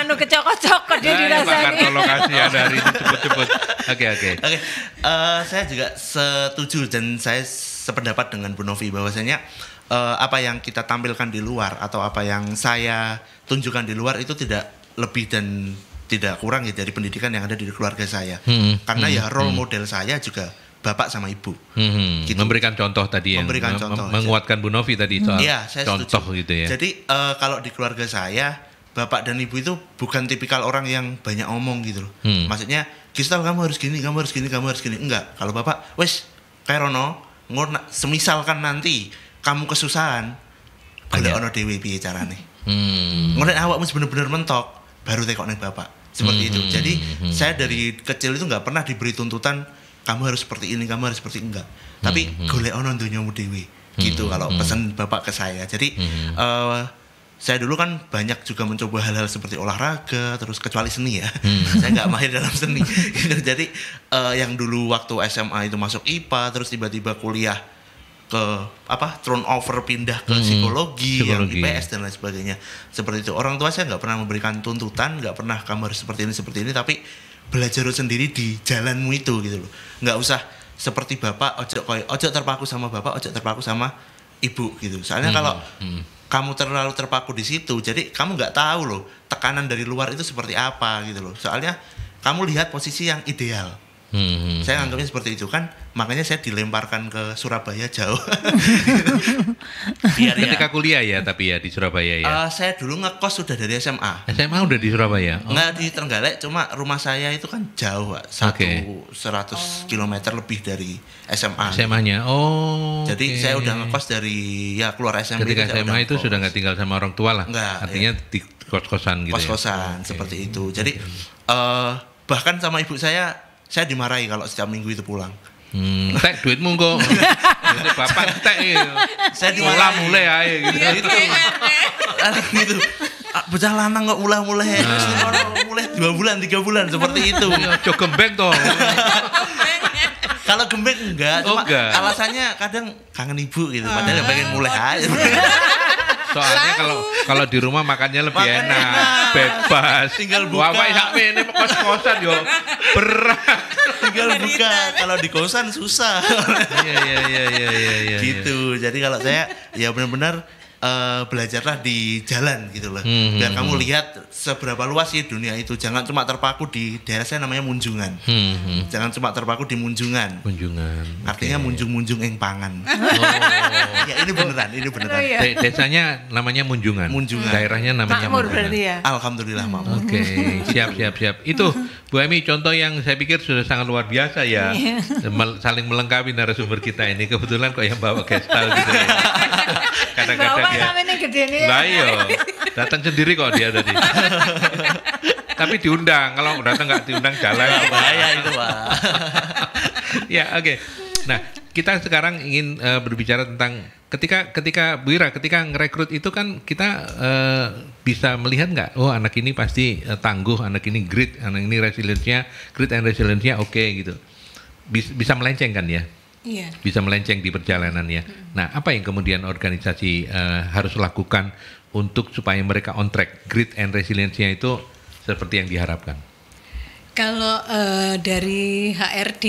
anu kecokot-cokot di nah, iya, dirasani Pak Kartolo kasih ada hari ini cepet-cepet oke oke oke eh, saya juga setuju dan saya sependapat dengan Bu Novi bahwasanya uh, apa yang kita tampilkan di luar atau apa yang saya tunjukkan di luar itu tidak lebih dan tidak kurang ya dari pendidikan yang ada di keluarga saya. Hmm, hmm Karena ya hmm, ya role hmm. model saya juga bapak sama ibu. Hmm, hmm. gitu. Memberikan contoh tadi eh, ya. Memberikan contoh. Menguatkan Bu Novi tadi itu. ya, saya contoh setuju. gitu ya. Jadi uh, kalau di keluarga saya bapak dan ibu itu bukan tipikal orang yang banyak omong gitu loh. Hmm. Maksudnya, Kristal kamu harus gini, kamu harus gini, kamu harus gini. Enggak. Kalau bapak, wes, kayak Rono, ngurna, semisalkan nanti kamu kesusahan balik iya. ono dewi piye carane hmm. awak awakmu bener-bener mentok baru tekok nih bapak seperti hmm. itu jadi hmm, hmm. saya dari kecil itu nggak pernah diberi tuntutan kamu harus seperti ini kamu harus seperti enggak tapi hmm. hmm. golek ono dunyamu dewi gitu hmm. kalau hmm. pesan bapak ke saya jadi hmm. uh, saya dulu kan banyak juga mencoba hal-hal seperti olahraga terus kecuali seni ya hmm. [laughs] saya nggak mahir dalam seni [laughs] jadi uh, yang dulu waktu SMA itu masuk IPA terus tiba-tiba kuliah ke apa turn over pindah ke hmm, psikologi, psikologi yang IPS dan lain sebagainya seperti itu orang tua saya nggak pernah memberikan tuntutan nggak pernah kamar seperti ini seperti ini tapi belajar sendiri di jalanmu itu gitu loh nggak usah seperti bapak ojo koi ojo terpaku sama bapak ojo terpaku sama ibu gitu soalnya hmm, kalau hmm. kamu terlalu terpaku di situ jadi kamu nggak tahu loh tekanan dari luar itu seperti apa gitu loh soalnya kamu lihat posisi yang ideal Hmm. Saya anggapnya seperti itu kan, makanya saya dilemparkan ke Surabaya jauh. [laughs] Biar ya. Ketika kuliah ya, tapi ya di Surabaya ya. Uh, saya dulu ngekos sudah dari SMA. SMA udah di Surabaya. Oh. Enggak di Trenggalek, cuma rumah saya itu kan jauh, Pak. Satu seratus okay. oh. km lebih dari SMA. SMA-nya. Oh. Jadi okay. saya udah ngekos dari ya keluar SMA. Ketika itu SMA itu sudah nggak tinggal sama orang tua lah. Enggak. Artinya ya. di kos-kosan gitu. Ya? Kos-kosan ya? seperti itu. Jadi okay. uh, eh, bahkan sama ibu saya saya dimarahi kalau setiap minggu itu pulang Hmm, tek duitmu kok. [laughs] bapak tek. Saya diulah mulai ae gitu. Iya, iya, iya, [laughs] gitu. gitu. Ah, Bocah lanang kok ulah mulai, nah. mulai dua bulan tiga bulan seperti itu. Jo gembek to. Kalau gembek enggak, oh, cuma oh, enggak. alasannya kadang kangen ibu gitu. Ah. Padahal pengen mulai aja. [laughs] Soalnya kalau kalau di rumah makannya lebih Makan enak, enak, bebas. Tinggal buka. Wah, sampe ini kos-kosan yo berat. Tinggal buka. Kalau di kosan susah. Iya iya iya iya iya. Gitu. Jadi kalau saya ya benar-benar Eh, belajarlah di jalan gitu loh. Hmm. hmm Biar kamu hmm. lihat seberapa luas sih dunia itu. Jangan cuma terpaku di daerah saya namanya Munjungan. Hmm. hmm. Jangan cuma terpaku di Munjungan. Munjungan. Artinya munjung-munjung eng pangan. Oh. [laughs] ya ini beneran, ini beneran. Oh, iya. desanya namanya Munjungan. Munjungan. Daerahnya namanya Makmur berarti ya. Alhamdulillah makmur. Oke, okay. siap siap siap. Itu Bu Emi contoh yang saya pikir sudah sangat luar biasa ya. Iya. saling melengkapi narasumber kita ini. Kebetulan kok yang bawa gestal gitu. Ya. [laughs] kadang-kadang ya. ini gede nih lah iya datang sendiri kok dia tadi [laughs] tapi diundang kalau datang nggak diundang jalan nah, bahaya itu pak [laughs] ya oke okay. nah kita sekarang ingin uh, berbicara tentang ketika ketika Bu Ira ketika ngerekrut itu kan kita uh, bisa melihat nggak oh anak ini pasti uh, tangguh anak ini grit anak ini resiliensinya grit and resiliensinya oke okay, gitu bisa, bisa melenceng kan ya yeah. bisa melenceng di perjalanannya. Mm. Nah, apa yang kemudian organisasi uh, harus lakukan untuk supaya mereka on track, grit and resilience-nya itu seperti yang diharapkan? Kalau uh, dari HRD,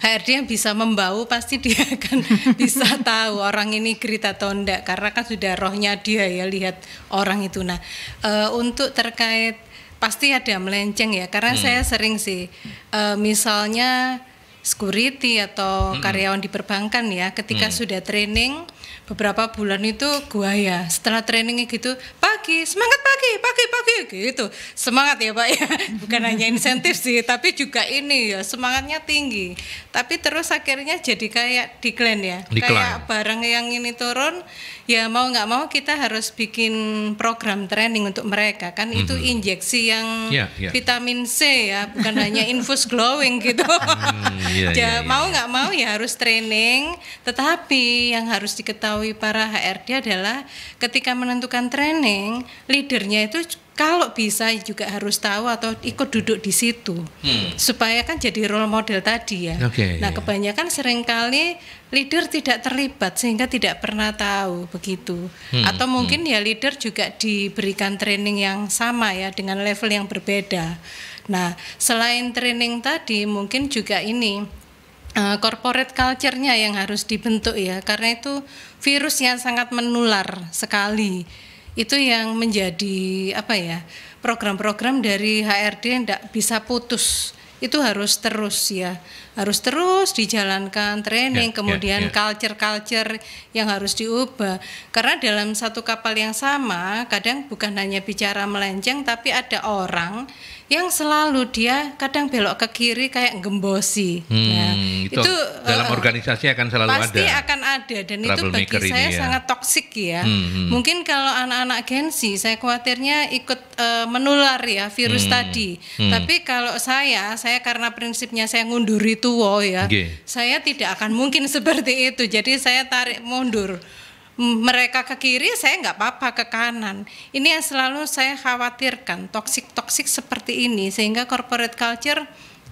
HRD yang bisa membau pasti dia [laughs] akan bisa tahu orang ini grit atau enggak karena kan sudah rohnya dia ya lihat orang itu. Nah, uh, untuk terkait pasti ada melenceng ya karena hmm. saya sering sih uh, misalnya security atau mm -hmm. karyawan di perbankan ya ketika mm -hmm. sudah training beberapa bulan itu gua ya setelah trainingnya gitu pagi semangat pagi pagi pagi gitu semangat ya pak ya [laughs] bukan hanya insentif sih tapi juga ini ya semangatnya tinggi tapi terus akhirnya jadi kayak decline ya decline. kayak barang yang ini turun ya mau nggak mau kita harus bikin program training untuk mereka kan mm-hmm. itu mhm. injeksi yang yeah, yeah. vitamin C ya bukan hanya infus glowing gitu [laughs] mm, yeah, [laughs] ya yeah, iya. mau nggak yeah. mau ya harus training tetapi yang harus diketahui diketahui para HRD adalah ketika menentukan training, leadernya itu kalau bisa juga harus tahu atau ikut duduk di situ hmm. supaya kan jadi role model tadi ya. Okay, nah yeah. kebanyakan seringkali leader tidak terlibat sehingga tidak pernah tahu begitu. Hmm. Atau hmm. mungkin hmm. ya leader juga diberikan training yang sama ya dengan level yang berbeda. Nah selain training tadi mungkin juga ini uh, corporate culture-nya yang harus dibentuk ya karena itu virus yang sangat menular sekali. Itu yang menjadi apa ya? program-program dari HRD yang tidak bisa putus. Itu harus terus ya harus terus dijalankan training, yeah, ya, kemudian ya. culture-culture yang harus diubah. Karena dalam satu kapal yang sama, kadang bukan hanya bicara melenceng, tapi ada orang yang selalu dia kadang belok ke kiri kayak gembosi. Hmm, nah, itu, itu dalam uh, organisasi akan selalu pasti ada. Pasti akan ada dan itu bagi saya ya. sangat toksik ya. Hmm, hmm. Mungkin kalau anak-anak Gensi saya khawatirnya ikut uh, menular ya virus hmm, tadi. Hmm. Tapi kalau saya saya karena prinsipnya saya ngundurin Tua ya. Okay. Saya tidak akan mungkin [laughs] seperti itu. Jadi saya tarik mundur. Mereka ke kiri, saya nggak apa-apa ke kanan. Ini yang selalu saya khawatirkan, toksik-toksik seperti ini sehingga corporate culture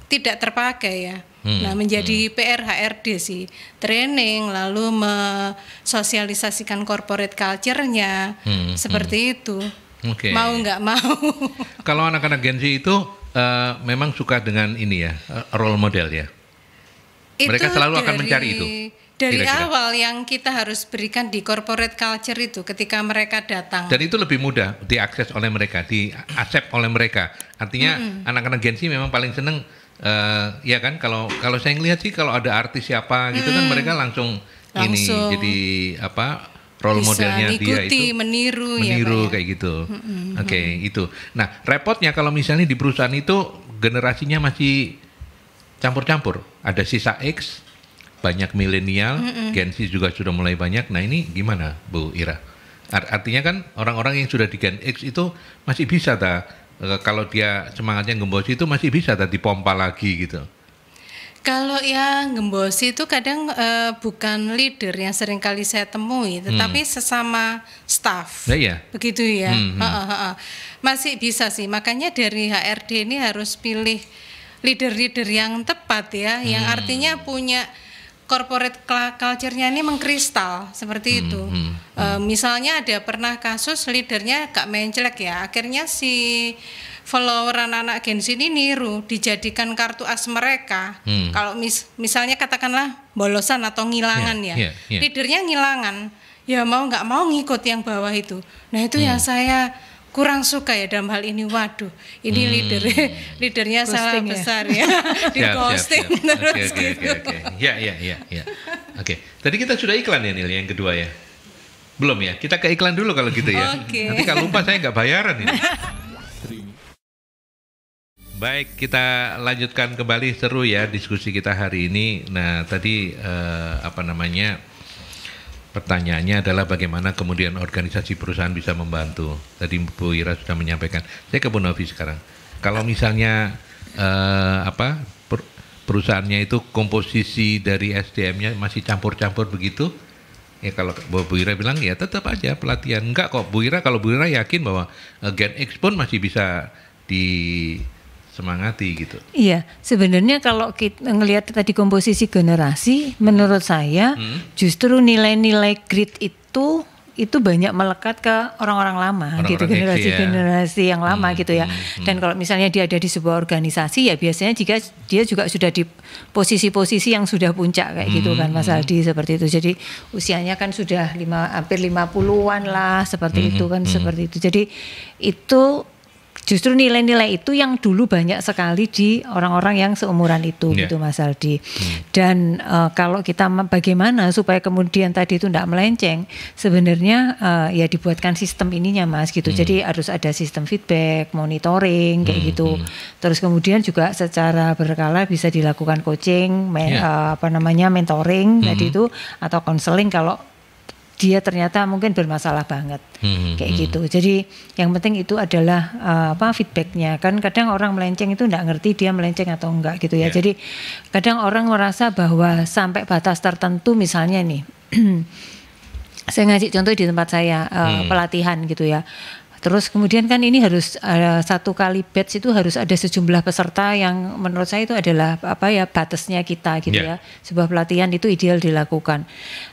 tidak terpakai ya. Hmm. Nah, menjadi hmm. PRHRD sih. Training lalu mensosialisasikan corporate culture-nya hmm. hmm. seperti hmm. itu. Okay. Mau nggak mau. Kalau anak-anak Gen Z itu uh, memang suka dengan ini ya, eh, role model ya itu mereka selalu dari, akan mencari itu dari Kira-kira. awal yang kita harus berikan di corporate culture itu ketika mereka datang dan itu lebih mudah diakses oleh mereka accept oleh mereka artinya mm anak-anak Gen Z memang paling seneng uh, ya kan kalau kalau saya ngelihat sih kalau ada artis siapa gitu kan mereka langsung, langsung ini jadi apa role bisa modelnya ngikuti, dia itu meniru, ya, meniru ya, kayak gitu. Mm-hmm. Oke, okay, itu. Nah, repotnya kalau misalnya di perusahaan itu generasinya masih campur-campur. Ada sisa X, banyak milenial, mm -mm. Gen Z juga sudah mulai banyak. Nah ini gimana Bu Ira? Artinya kan orang-orang yang sudah di Gen X itu masih bisa ta e, kalau dia semangatnya gembosi itu masih bisa tadi pompa lagi gitu. Kalau yang gembosi itu kadang uh, bukan leader yang sering kali saya temui, hmm. tetapi hmm. sesama staff. Ya, ya. Begitu ya. Hmm, hmm. Masih bisa sih. Makanya dari HRD ini harus pilih leader-leader yang tepat ya, hmm. yang artinya punya corporate culture-nya ini mengkristal seperti hmm, itu. Hmm, E, misalnya ada pernah kasus leadernya Kak Menjelek ya, akhirnya si follower anak-anak Gen Z ini niru dijadikan kartu as mereka. Hmm. Kalau mis misalnya katakanlah bolosan atau ngilangan yeah, ya, yeah, yeah. leadernya ngilangan, ya mau nggak mau ngikut yang bawah itu. Nah itu hmm. yang saya kurang suka ya dalam hal ini waduh ini hmm. leader [laughs] leadernya salah ya? besar ya [laughs] di posting ya, ya, ya. ghosting terus gitu ya ya ya ya oke tadi kita sudah iklan ya Nil yang kedua ya belum ya kita ke iklan dulu kalau gitu ya okay. nanti kalau lupa saya nggak bayaran ini [laughs] Baik, kita lanjutkan kembali seru ya diskusi kita hari ini. Nah, tadi eh, apa namanya? pertanyaannya adalah bagaimana kemudian organisasi perusahaan bisa membantu. Tadi Bu Ira sudah menyampaikan. Saya ke Bu Novi sekarang. Kalau misalnya eh, apa per, perusahaannya itu komposisi dari SDM-nya masih campur-campur begitu, ya kalau Bu Ira bilang ya tetap aja pelatihan. Enggak kok Bu Ira kalau Bu Ira yakin bahwa eh, Gen X pun masih bisa di semangati gitu. Iya, sebenarnya kalau kita ngelihat tadi komposisi generasi, menurut saya hmm. justru nilai-nilai grit itu itu banyak melekat ke orang-orang lama orang -orang gitu generasi-generasi ya. generasi yang lama hmm, gitu ya. Hmm, hmm, Dan kalau misalnya dia ada di sebuah organisasi ya biasanya jika dia juga sudah di posisi-posisi yang sudah puncak kayak hmm, gitu kan Mas hmm, hmm. Aldi seperti itu. Jadi usianya kan sudah lima hampir lima puluhan lah seperti hmm, itu kan hmm. seperti itu. Jadi itu justru nilai-nilai itu yang dulu banyak sekali di orang-orang yang seumuran itu yeah. gitu Mas Aldi. Hmm. Dan uh, kalau kita bagaimana supaya kemudian tadi itu tidak melenceng, sebenarnya uh, ya dibuatkan sistem ininya Mas gitu. Hmm. Jadi harus ada sistem feedback, monitoring kayak hmm. gitu. Hmm. Terus kemudian juga secara berkala bisa dilakukan coaching, yeah. Iya. uh, apa namanya mentoring hmm. tadi itu atau konseling kalau dia ternyata mungkin bermasalah banget hmm, kayak hmm. gitu. Hmm. Jadi yang penting itu adalah uh, apa feedbacknya kan kadang orang melenceng itu nggak ngerti dia melenceng atau enggak gitu ya. Yeah. Jadi kadang orang merasa bahwa sampai batas tertentu misalnya nih [clears throat] saya ngasih contoh di tempat saya uh, hmm. pelatihan gitu ya. Terus kemudian kan ini harus uh, satu kali batch itu harus ada sejumlah peserta yang menurut saya itu adalah apa ya batasnya kita gitu yeah. ya. Sebuah pelatihan itu ideal dilakukan.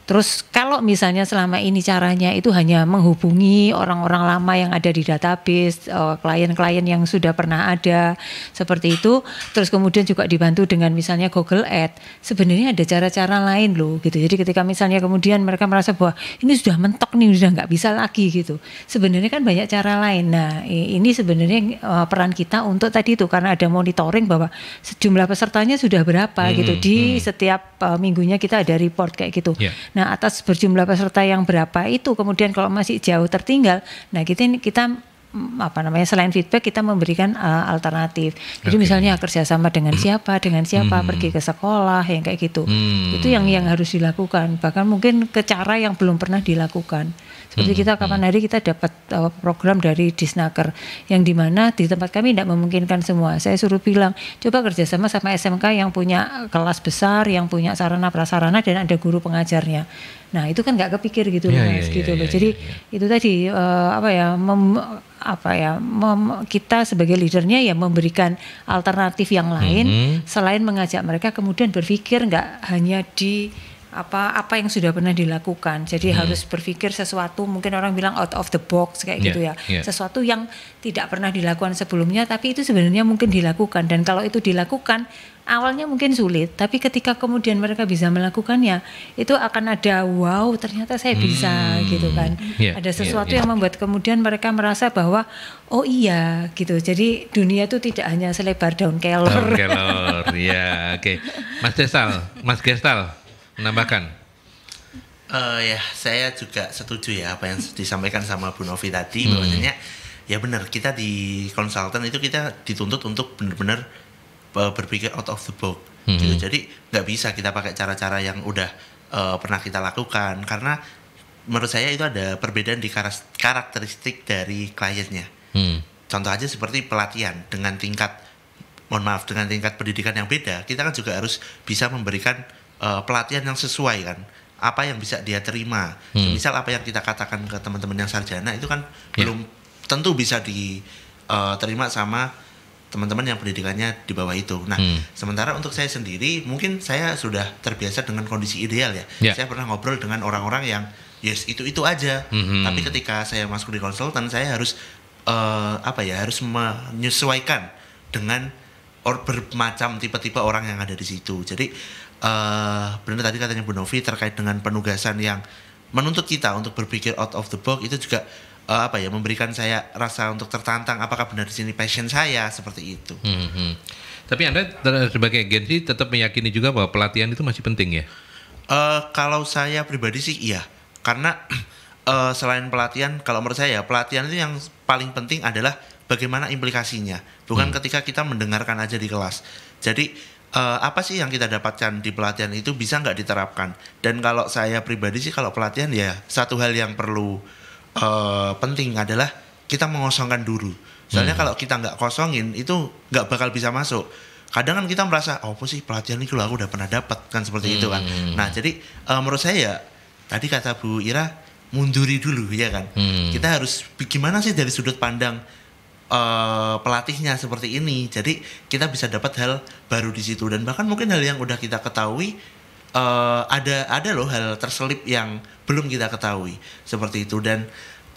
Terus kalau misalnya selama ini caranya itu hanya menghubungi orang-orang lama yang ada di database, eh, klien-klien yang sudah pernah ada seperti itu, terus kemudian juga dibantu dengan misalnya Google Ad. Sebenarnya ada cara-cara lain loh gitu. Jadi ketika misalnya kemudian mereka merasa bahwa ini sudah mentok nih, sudah nggak bisa lagi gitu. Sebenarnya kan banyak cara lain. Nah ini sebenarnya eh, peran kita untuk tadi itu karena ada monitoring bahwa sejumlah pesertanya sudah berapa hmm, gitu hmm, di hmm. setiap uh, minggunya kita ada report kayak gitu. Yeah. Nah atas berjumlah peserta yang berapa itu kemudian kalau masih jauh tertinggal, nah kita ini kita mm, apa namanya selain feedback kita memberikan uh, alternatif. Jadi okay. misalnya kerjasama dengan siapa, dengan siapa hmm. pergi ke sekolah yang kayak gitu. Hmm. Itu yang yang harus dilakukan. Bahkan mungkin ke cara yang belum pernah dilakukan. Seperti hmm, kita hmm. kapan hari kita dapat uh, program dari Disnaker yang di mana di tempat kami tidak memungkinkan semua. Saya suruh bilang coba kerjasama sama SMK yang punya kelas besar, yang punya sarana prasarana dan ada guru pengajarnya. Nah itu kan nggak kepikir gitu yeah, loh, yeah, iya, gitu yeah, loh. Iya, Jadi iya, itu tadi uh, apa ya mem, apa ya mem, kita sebagai leadernya ya memberikan alternatif yang lain mm -hmm. selain mengajak mereka kemudian berpikir nggak hanya di apa apa yang sudah pernah dilakukan. Jadi hmm. harus berpikir sesuatu mungkin orang bilang out of the box kayak gitu yeah, gitu ya. Yeah. Sesuatu yang tidak pernah dilakukan sebelumnya tapi itu sebenarnya mungkin dilakukan dan kalau itu dilakukan awalnya mungkin sulit tapi ketika kemudian mereka bisa melakukannya itu akan ada wow ternyata saya bisa hmm. gitu kan. Yeah, ada sesuatu yeah, yeah. yang membuat kemudian mereka merasa bahwa oh iya gitu. Jadi dunia itu tidak hanya selebar daun kelor. Daun kelor. [laughs] ya, oke. Okay. Mas Gestal, Mas Gestal menambahkan uh, ya saya juga setuju ya apa yang disampaikan sama Bu Novi tadi hmm. bahwasanya ya benar kita di konsultan itu kita dituntut untuk benar-benar eh, berpikir out of the box gitu. hmm. gitu jadi nggak bisa kita pakai cara-cara yang udah uh, pernah kita lakukan karena menurut saya itu ada perbedaan di karakteristik dari kliennya hmm. contoh aja seperti pelatihan dengan tingkat mohon maaf dengan tingkat pendidikan yang beda kita kan juga harus bisa memberikan uh, pelatihan yang sesuai kan apa yang bisa dia terima hmm. misal apa yang kita katakan ke teman-teman yang sarjana itu kan yeah. belum tentu bisa diterima eh, uh, sama teman-teman yang pendidikannya di bawah itu. Nah, hmm. sementara untuk saya sendiri mungkin saya sudah terbiasa dengan kondisi ideal ya. Yeah. Saya pernah ngobrol dengan orang-orang yang yes itu itu aja. Hmm. Tapi ketika saya masuk di konsultan saya harus uh, apa ya harus menyesuaikan dengan or bermacam tipe-tipe orang yang ada di situ. Jadi uh, eh, benar tadi katanya Bu Novi terkait dengan penugasan yang menuntut kita untuk berpikir out of the box itu juga uh, apa ya memberikan saya rasa untuk tertantang apakah benar di sini passion saya seperti itu. Hmm, hmm. Tapi anda sebagai agensi tetap meyakini juga bahwa pelatihan itu masih penting ya? Uh, kalau saya pribadi sih iya karena uh, [clears throat] selain pelatihan kalau menurut saya ya, pelatihan itu yang paling penting adalah bagaimana implikasinya bukan hmm. ketika kita mendengarkan aja di kelas. Jadi uh, apa sih yang kita dapatkan di pelatihan itu bisa nggak diterapkan dan kalau saya pribadi sih kalau pelatihan ya satu hal yang perlu uh, penting adalah kita mengosongkan dulu soalnya hmm. kalau kita nggak kosongin itu nggak bakal bisa masuk kadang kan kita merasa oh apa sih pelatihan itu aku udah pernah dapat kan seperti hmm. itu kan hmm. nah jadi uh, menurut saya ya tadi kata Bu Ira munduri dulu ya kan hmm. kita harus gimana sih dari sudut pandang uh, pelatihnya seperti ini. Jadi kita bisa dapat hal baru di situ dan bahkan mungkin hal yang udah kita ketahui uh, ada ada loh hal terselip yang belum kita ketahui seperti itu dan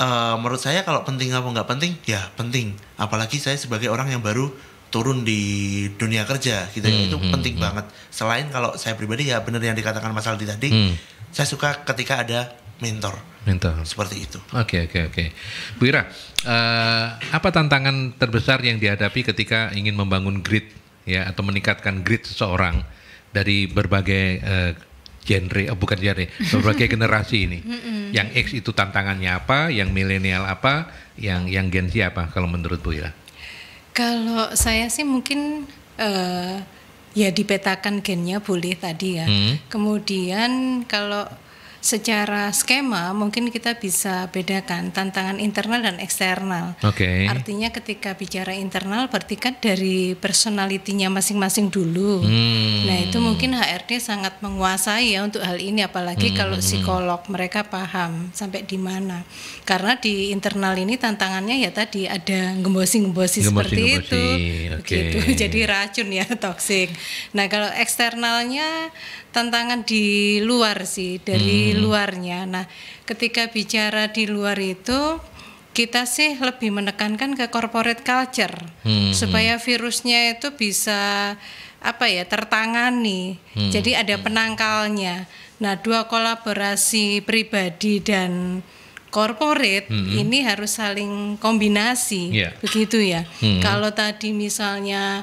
uh, menurut saya kalau penting apa nggak penting ya penting apalagi saya sebagai orang yang baru turun di dunia kerja gitu ya. hmm, itu hmm, penting hmm. banget selain kalau saya pribadi ya benar yang dikatakan Mas Aldi tadi hmm. saya suka ketika ada mentor. Mentor. Seperti itu. Oke okay, oke okay, oke. Okay. Bu Ira, uh, apa tantangan terbesar yang dihadapi ketika ingin membangun grid ya atau meningkatkan grid seseorang dari berbagai uh, genre, oh bukan genre, berbagai [laughs] generasi ini. yang X itu tantangannya apa, yang milenial apa, yang yang Gen Z apa kalau menurut Bu Ira? Kalau saya sih mungkin uh, ya dipetakan gennya boleh tadi ya. Hmm. Kemudian kalau secara skema mungkin kita bisa bedakan tantangan internal dan eksternal. Oke. Okay. Artinya ketika bicara internal berarti kan dari personalitinya masing-masing dulu. Hmm. Nah itu mungkin HRD sangat menguasai ya untuk hal ini apalagi hmm. kalau hmm, hmm. psikolog mereka paham sampai di mana. Karena di internal ini tantangannya ya tadi ada gembosi-gembosi seperti gembosi. itu. Okay. Gitu. [laughs] Jadi racun ya toksik. Nah kalau eksternalnya tantangan di luar sih dari hmm Hmm. luarnya. Nah, ketika bicara di luar itu kita sih lebih menekankan ke corporate culture hmm, supaya hmm. virusnya itu bisa apa ya tertangani. Hmm, Jadi ada hmm. penangkalnya. Nah, dua kolaborasi pribadi dan corporate -hmm. ini harus saling kombinasi yeah. begitu ya. -hmm. Kalau tadi misalnya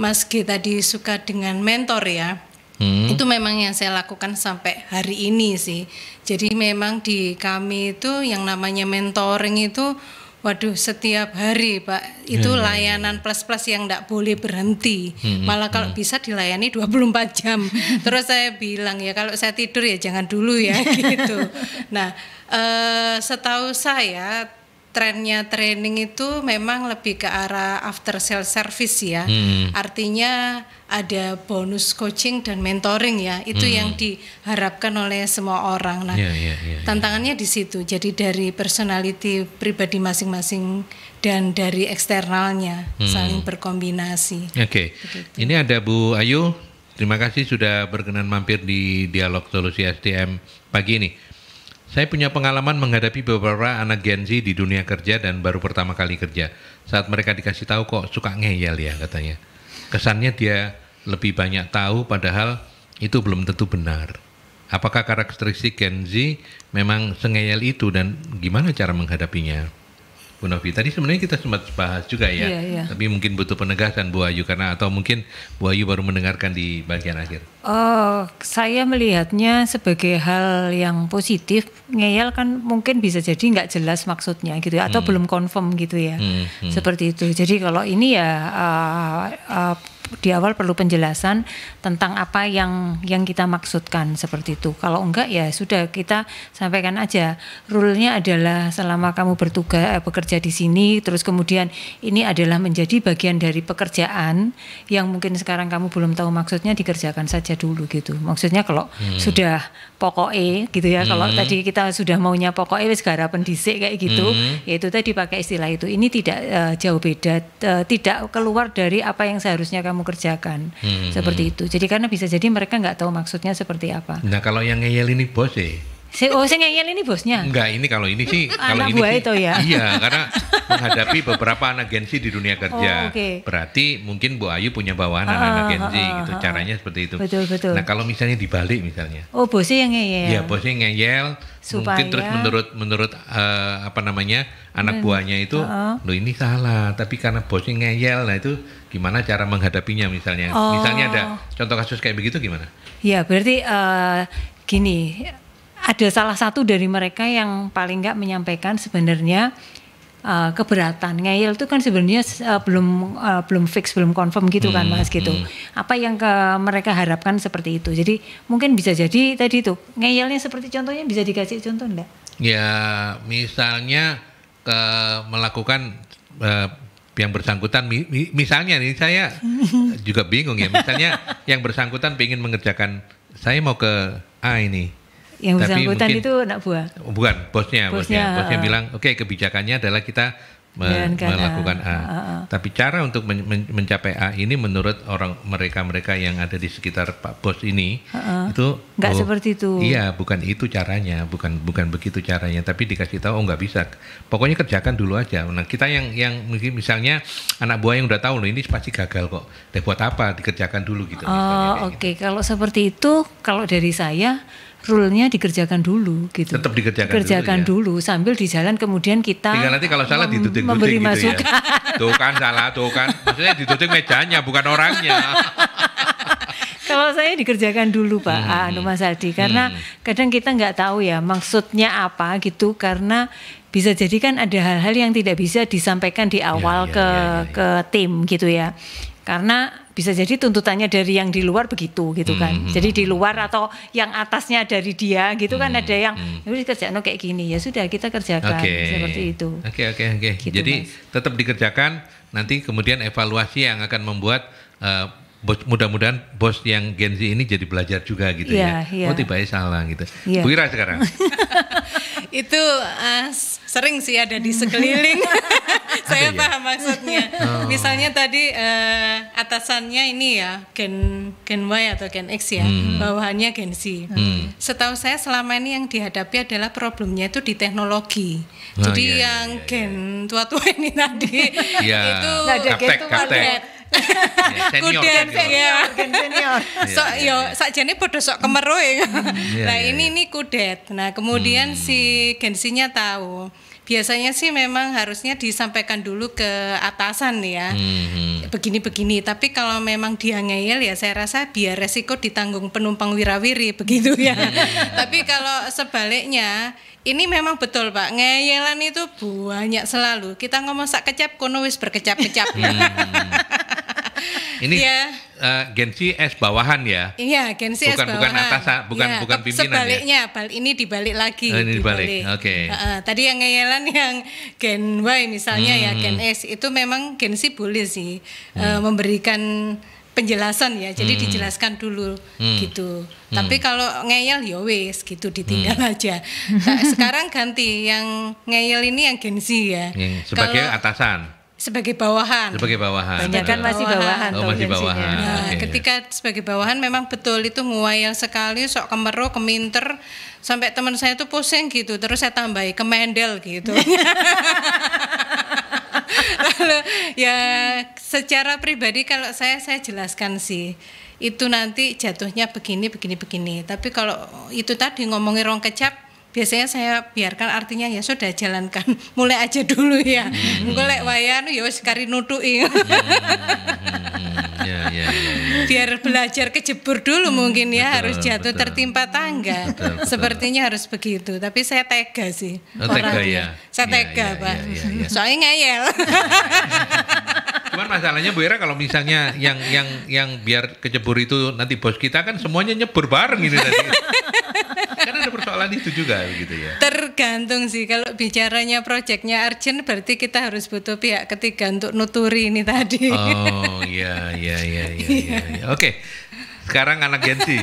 Mas G tadi suka dengan mentor ya. Hmm. Itu memang yang saya lakukan sampai hari ini sih. Jadi memang di kami itu yang namanya mentoring itu waduh setiap hari Pak. Itu hmm. layanan plus-plus yang tidak boleh berhenti. Hmm, hmm. Malah kalau hmm. bisa dilayani 24 jam. [laughs] Terus saya bilang ya kalau saya tidur ya jangan dulu ya [laughs] gitu. Nah, eh, setahu saya trennya training itu memang lebih ke arah after sales service ya. Hmm. Artinya ada bonus coaching dan mentoring ya. Itu hmm. yang diharapkan oleh semua orang. Nah, yeah, yeah, yeah, iya. tantangannya di situ. Jadi dari personality pribadi masing-masing dan dari eksternalnya hmm. saling berkombinasi. Oke. Okay. Ini ada Bu Ayu. Terima kasih sudah berkenan mampir di Dialog Solusi SDM pagi ini. Saya punya pengalaman menghadapi beberapa anak Gen Z di dunia kerja dan baru pertama kali kerja. Saat mereka dikasih tahu kok suka ngeyel ya katanya. Kesannya dia lebih banyak tahu padahal itu belum tentu benar. Apakah karakteristik Gen Z memang sengeyel itu dan gimana cara menghadapinya? Bu Novi. Tadi sebenarnya kita sempat bahas juga ya, yeah, yeah. tapi mungkin butuh penegasan Bu Ayu karena atau mungkin Bu Ayu baru mendengarkan di bagian akhir. Oh, saya melihatnya sebagai hal yang positif. Ngeyel kan mungkin bisa jadi nggak jelas maksudnya gitu ya, atau hmm. belum confirm gitu ya, hmm, hmm. seperti itu. Jadi kalau ini ya uh, uh, di awal perlu penjelasan tentang apa yang yang kita maksudkan seperti itu. Kalau enggak ya sudah kita sampaikan aja. rule adalah selama kamu bertugas eh, bekerja di sini terus kemudian ini adalah menjadi bagian dari pekerjaan yang mungkin sekarang kamu belum tahu maksudnya dikerjakan saja dulu gitu. Maksudnya kalau hmm. sudah pokok E gitu ya. Hmm. Kalau tadi kita sudah maunya pokok E wis garapan dhisik kayak gitu, hmm. yaitu tadi pakai istilah itu. Ini tidak uh, jauh beda uh, tidak keluar dari apa yang seharusnya kamu kamu kerjakan hmm, seperti hmm. itu jadi karena bisa jadi mereka nggak tahu maksudnya seperti apa nah kalau yang ngeyel ini bos sih Si, oh, si ngeyel ini bosnya? Enggak, ini kalau ini sih kalau anak ini buah sih, ya. [laughs] Iya, karena menghadapi beberapa anak Gen Z di dunia oh, kerja. Oh, okay. Berarti mungkin Bu Ayu punya bawaan ah, anak-anak ah, Gen Z ah, ah gitu. Ah, ah, caranya seperti itu. Betul, betul. Nah, kalau misalnya dibalik misalnya. Oh, bosnya yang ngeyel. Iya, bosnya ngeyel. Supaya... Mungkin terus menurut menurut uh, apa namanya? anak buahnya itu uh lo ini salah, tapi karena bosnya ngeyel. Nah, itu gimana cara menghadapinya misalnya? Oh. Misalnya ada oh. contoh kasus kayak begitu gimana? Ya, berarti uh, gini ada salah satu dari mereka yang paling nggak menyampaikan sebenarnya uh, keberatan ngeyel itu kan sebenarnya uh, belum uh, belum fix belum confirm gitu kan, hmm, kan mas gitu hmm. apa yang ke mereka harapkan seperti itu jadi mungkin bisa jadi tadi itu ngeyelnya seperti contohnya bisa dikasih contoh enggak ya misalnya ke melakukan uh, yang bersangkutan misalnya nih saya juga bingung ya misalnya [laughs] yang bersangkutan ingin mengerjakan saya mau ke A ini yang bersangkutan itu anak buah. Bukan, bosnya, bosnya, bosnya, bosnya ah, ah. bilang, oke okay, kebijakannya adalah kita me melakukan A. A. Ah, A, A. Tapi cara untuk men men mencapai A ini menurut orang mereka-mereka yang ada di sekitar Pak Bos ini A -a. itu nggak oh, seperti itu. Iya, bukan itu caranya, bukan bukan begitu caranya. Tapi dikasih tahu oh nggak bisa. Pokoknya kerjakan dulu aja. Nah kita yang yang mungkin misalnya anak buah yang udah tahu loh ini pasti gagal kok. Dan buat apa dikerjakan dulu gitu. Oh oke, okay. Gitu. kalau seperti itu kalau dari saya rule-nya dikerjakan dulu gitu. Tetap dikerjakan Kerjakan dulu, ya. sambil di jalan kemudian kita Tinggal nanti kalau salah dituting memberi gitu ya. masukan. Ya. Tuh kan salah, tuh kan. Maksudnya dituding mejanya bukan orangnya. [laughs] kalau saya dikerjakan dulu Pak hmm. Anu Mas Aldi karena hmm. kadang kita nggak tahu ya maksudnya apa gitu karena bisa jadi kan ada hal-hal yang tidak bisa disampaikan di iya, awal ya, ya, ke ya, ya, ya. ke tim gitu ya. Karena bisa jadi tuntutannya dari yang di luar begitu gitu kan. Hmm. hmm jadi hmm, di hmm. luar atau yang atasnya dari dia gitu kan. hmm. kan ada yang ini kerja no, kayak gini ya sudah kita kerjakan okay. seperti itu. Oke oke oke. Gitu, jadi mas. tetap dikerjakan nanti kemudian evaluasi yang akan membuat uh, bos mudah-mudahan bos yang Gen Z ini jadi belajar juga gitu yeah, ya. Yeah. Iya. Oh tiba-tiba salah gitu. Yeah. Iya. Bu Ira sekarang. [laughs] itu uh, sering sih ada di sekeliling. [laughs] Saya ya? paham maksudnya. Oh. Misalnya tadi uh, atasannya ini ya Gen Gen Y atau Gen X ya, hmm. bawahannya Gen Z. Hmm. Setahu saya selama ini yang dihadapi adalah problemnya itu di teknologi. Oh, Jadi iya, iya yang iya, Gen tua-tua ini tadi itu gen kaptek senior Kuden kan gitu. senior, senior. Iya, so iya, yo iya. sakjane bodoh sok kemeroe. nah, hmm. [laughs] ini ini kudet. Nah, kemudian mm. si gensinya tahu biasanya sih memang harusnya disampaikan dulu ke atasan ya hmm, hmm. begini-begini hmm. tapi kalau memang dia ngeyel ya saya rasa biar resiko ditanggung penumpang wirawiri begitu ya hmm. [laughs] tapi kalau sebaliknya ini memang betul pak ngeyelan itu banyak selalu kita ngomong sak kecap kono wis berkecap-kecap hmm. Ini ya. uh, eh, Gensi S bawahan ya? Iya, Gen Z bukan, S bawahan. Bukan atas, iya, bukan ya. bukan pimpinan Sebaliknya, ya? bal ini dibalik lagi. Oh, ini dibalik. dibalik. Oke. Okay. Uh, uh, tadi yang ngeyelan yang Gen Y misalnya ya, hmm. ya Gen S itu memang Gensi boleh sih eh, hmm. uh, memberikan penjelasan ya jadi hmm. dijelaskan dulu hmm. gitu hmm. tapi kalau ngeyel ya wes gitu ditinggal hmm. aja nah, sekarang ganti yang ngeyel ini yang gensi ya sebagai kalau, atasan sebagai bawahan. Sebagai bawahan. Banyak kan masih bawahan. Oh, masih bawahan. Nah, okay. Iya, iya. ketika sebagai bawahan memang betul itu nguayal sekali, sok kemeru, keminter, sampai teman saya itu pusing gitu. Terus saya tambahi kemendel gitu. [laughs] Lalu ya secara pribadi kalau saya saya jelaskan sih itu nanti jatuhnya begini begini begini. Tapi kalau itu tadi ngomongin rong kecap biasanya saya biarkan artinya ya sudah jalankan [laughs] mulai aja dulu ya mulai hmm. wayan ya wis kari hmm, hmm, ya, ya, ya, biar belajar kejebur dulu hmm. mungkin ya betul, harus jatuh betul. tertimpa tangga betul, betul. sepertinya harus begitu tapi saya tega sih oh, tega ya saya iya, tega ya, pak ya, ya, ya. soalnya ngeyel [laughs] Cuman masalahnya Bu Ira kalau misalnya yang yang yang biar kejebur itu nanti bos kita kan semuanya nyebur bareng ini tadi. [laughs] persoalan itu juga gitu ya. Tergantung sih kalau bicaranya proyeknya urgent berarti kita harus butuh pihak ketiga untuk nuturi ini tadi. Oh iya iya iya iya. iya. Ya. Oke. Sekarang anak Genti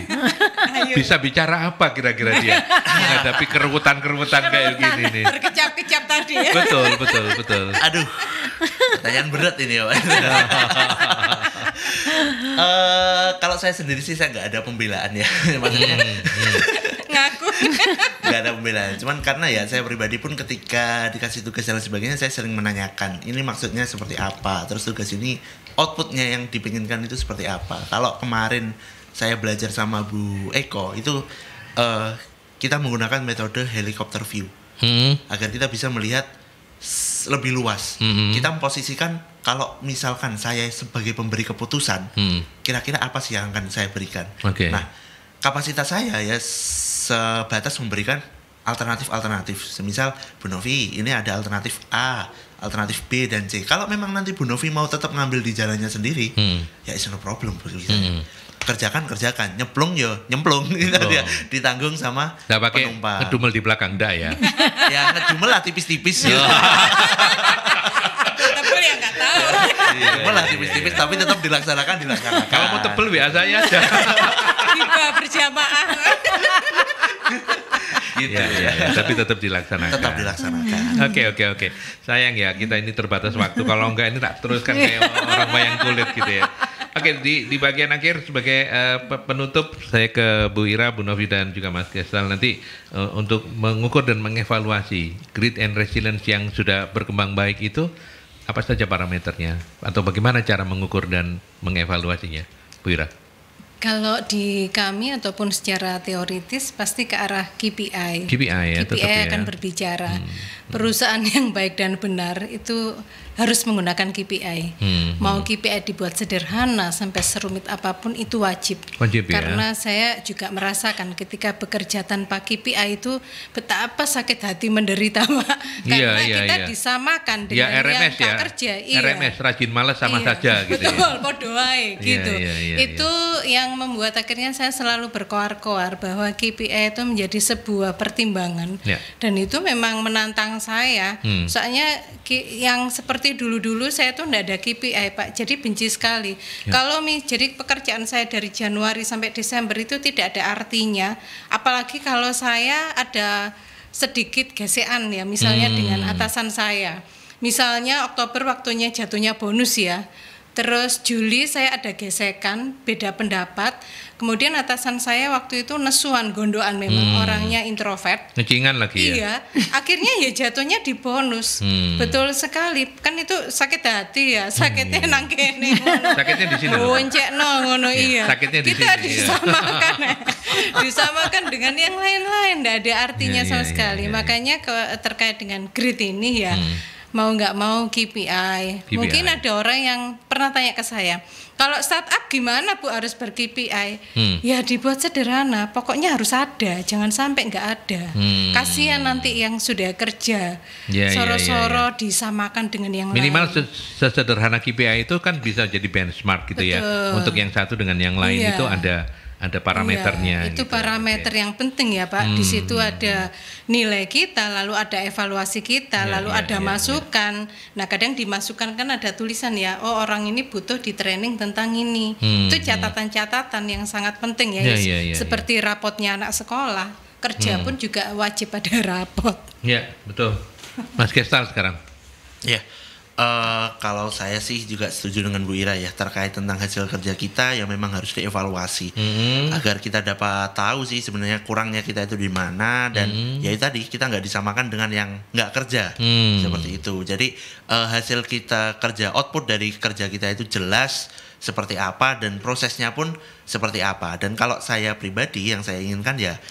bisa bicara apa kira-kira dia menghadapi kerutan-kerutan kayak gini nih. berkecap kecap tadi ya. Betul, betul, betul. Aduh. Pertanyaan berat ini ya. [laughs] uh, kalau saya sendiri sih saya nggak ada pembelaan ya maksudnya. Hmm, hmm. [laughs] nggak ada pembelaan cuman karena ya saya pribadi pun ketika dikasih tugas dan sebagainya saya sering menanyakan ini maksudnya seperti apa terus tugas ini outputnya yang dipinginkan itu seperti apa kalau kemarin saya belajar sama Bu Eko itu uh, kita menggunakan metode helikopter view hmm. agar kita bisa melihat lebih luas hmm. kita memposisikan kalau misalkan saya sebagai pemberi keputusan hmm. kira-kira hmm. apa sih yang akan saya berikan okay. nah kapasitas saya ya sebatas memberikan alternatif-alternatif. Semisal Bu Novi, ini ada alternatif A, alternatif B dan C. Kalau memang nanti Bu Novi mau tetap ngambil di jalannya sendiri, hmm. ya itu no problem hmm. Kerjakan kerjakan, nyemplung yo, nyemplung gitu [laughs] oh. Ditanggung sama Nggak pakai penumpang. Ngedumel di belakang dah ya. [laughs] ya ngedumel lah tipis-tipis ya. [laughs] Tebel ya tahu. Iya, iya, iya, tipis-tipis, tapi tetap dilaksanakan dilaksanakan. Kalau mau tebel nah. biasanya. aja. Tiba berjamaah gitu ya, ya, ya, ya. tapi tetap dilaksanakan tetap dilaksanakan oke oke oke sayang ya kita ini terbatas waktu kalau enggak ini tak teruskan kayak orang bayang kulit gitu ya oke di di bagian akhir sebagai uh, penutup saya ke Bu Ira Bu Novi dan juga Mas Kestal nanti uh, untuk mengukur dan mengevaluasi grit and resilience yang sudah berkembang baik itu apa saja parameternya atau bagaimana cara mengukur dan mengevaluasinya Bu Ira kalau di kami ataupun secara teoritis pasti ke arah KPI. KPI ya, KPI tetap ya. akan ya. berbicara. Hmm. Perusahaan yang baik dan benar itu harus menggunakan KPI. Hmm. Mau hmm. KPI dibuat sederhana sampai serumit apapun itu wajib. Wajib ya. Karena ya. saya juga merasakan ketika bekerja tanpa KPI itu betapa sakit hati menderita, [laughs] Pak. Iya, Karena iya, iya. ya, kita ya. disamakan dengan ya, RMS, yang ya. kerja. Iya. RMS rajin malas sama iya. saja gitu. Ya. Betul, ya. gitu. ya, itu yang yang membuat akhirnya saya selalu berkoar-koar bahwa KPI itu menjadi sebuah pertimbangan ya. dan itu memang menantang saya. Hmm. Soalnya yang seperti dulu-dulu saya itu tidak ada KPI Pak, jadi benci sekali. Ya. Kalau jadi pekerjaan saya dari Januari sampai Desember itu tidak ada artinya, apalagi kalau saya ada sedikit gesekan ya, misalnya hmm. dengan atasan saya. Misalnya Oktober waktunya jatuhnya bonus ya Terus Juli saya ada gesekan, beda pendapat. Kemudian atasan saya waktu itu nesuan gondoan memang hmm. orangnya introvert. Ngecingan lagi ya. Iya. Akhirnya ya jatuhnya di bonus. Hmm. Betul sekali. Kan itu sakit hati ya, hmm, sakitnya hmm, sakitnya di sini. no ngono iya, iya. Sakitnya di Kita sini. Iya. disamakan. Iya. [laughs] disamakan dengan yang lain-lain, enggak ada artinya iya, sama sekali. Makanya ke, terkait dengan grit ini ya. Hmm mau nggak mau KPI. KPI. Mungkin ada orang yang pernah tanya ke saya, kalau startup gimana Bu harus ber KPI? Hmm. Ya dibuat sederhana, pokoknya harus ada, jangan sampai nggak ada. Hmm. Kasihan nanti yang sudah kerja, ya, soro-soro ya, ya, ya. disamakan dengan yang Minimal lain. Minimal sesederhana KPI itu kan bisa jadi benchmark gitu ya. Betul. ya, untuk yang satu dengan yang lain ya. itu ada ada iya, parameternya. Ya, itu gitu. parameter Oke. yang penting ya Pak. Hmm. Di situ ada nilai kita, lalu ada evaluasi kita, ya, lalu ya, ada ya, masukan. Ya. Nah kadang dimasukkan kan ada tulisan ya, oh orang ini butuh di training tentang ini. Hmm. Itu iya. catatan-catatan yang sangat penting ya, ya, ya, ya seperti ya. rapotnya anak sekolah. Kerja hmm. pun juga wajib ada [laughs] rapot. Ya betul. Mas Gestal sekarang. Ya. Uh, kalau saya sih juga setuju dengan Bu Ira ya terkait tentang hasil kerja kita yang memang harus dievaluasi mm -hmm. agar kita dapat tahu sih sebenarnya kurangnya kita itu di mana dan mm -hmm. ya tadi kita nggak disamakan dengan yang nggak kerja mm. seperti itu. Jadi uh, hasil kita kerja output dari kerja kita itu jelas seperti apa dan prosesnya pun seperti apa. Dan kalau saya pribadi yang saya inginkan ya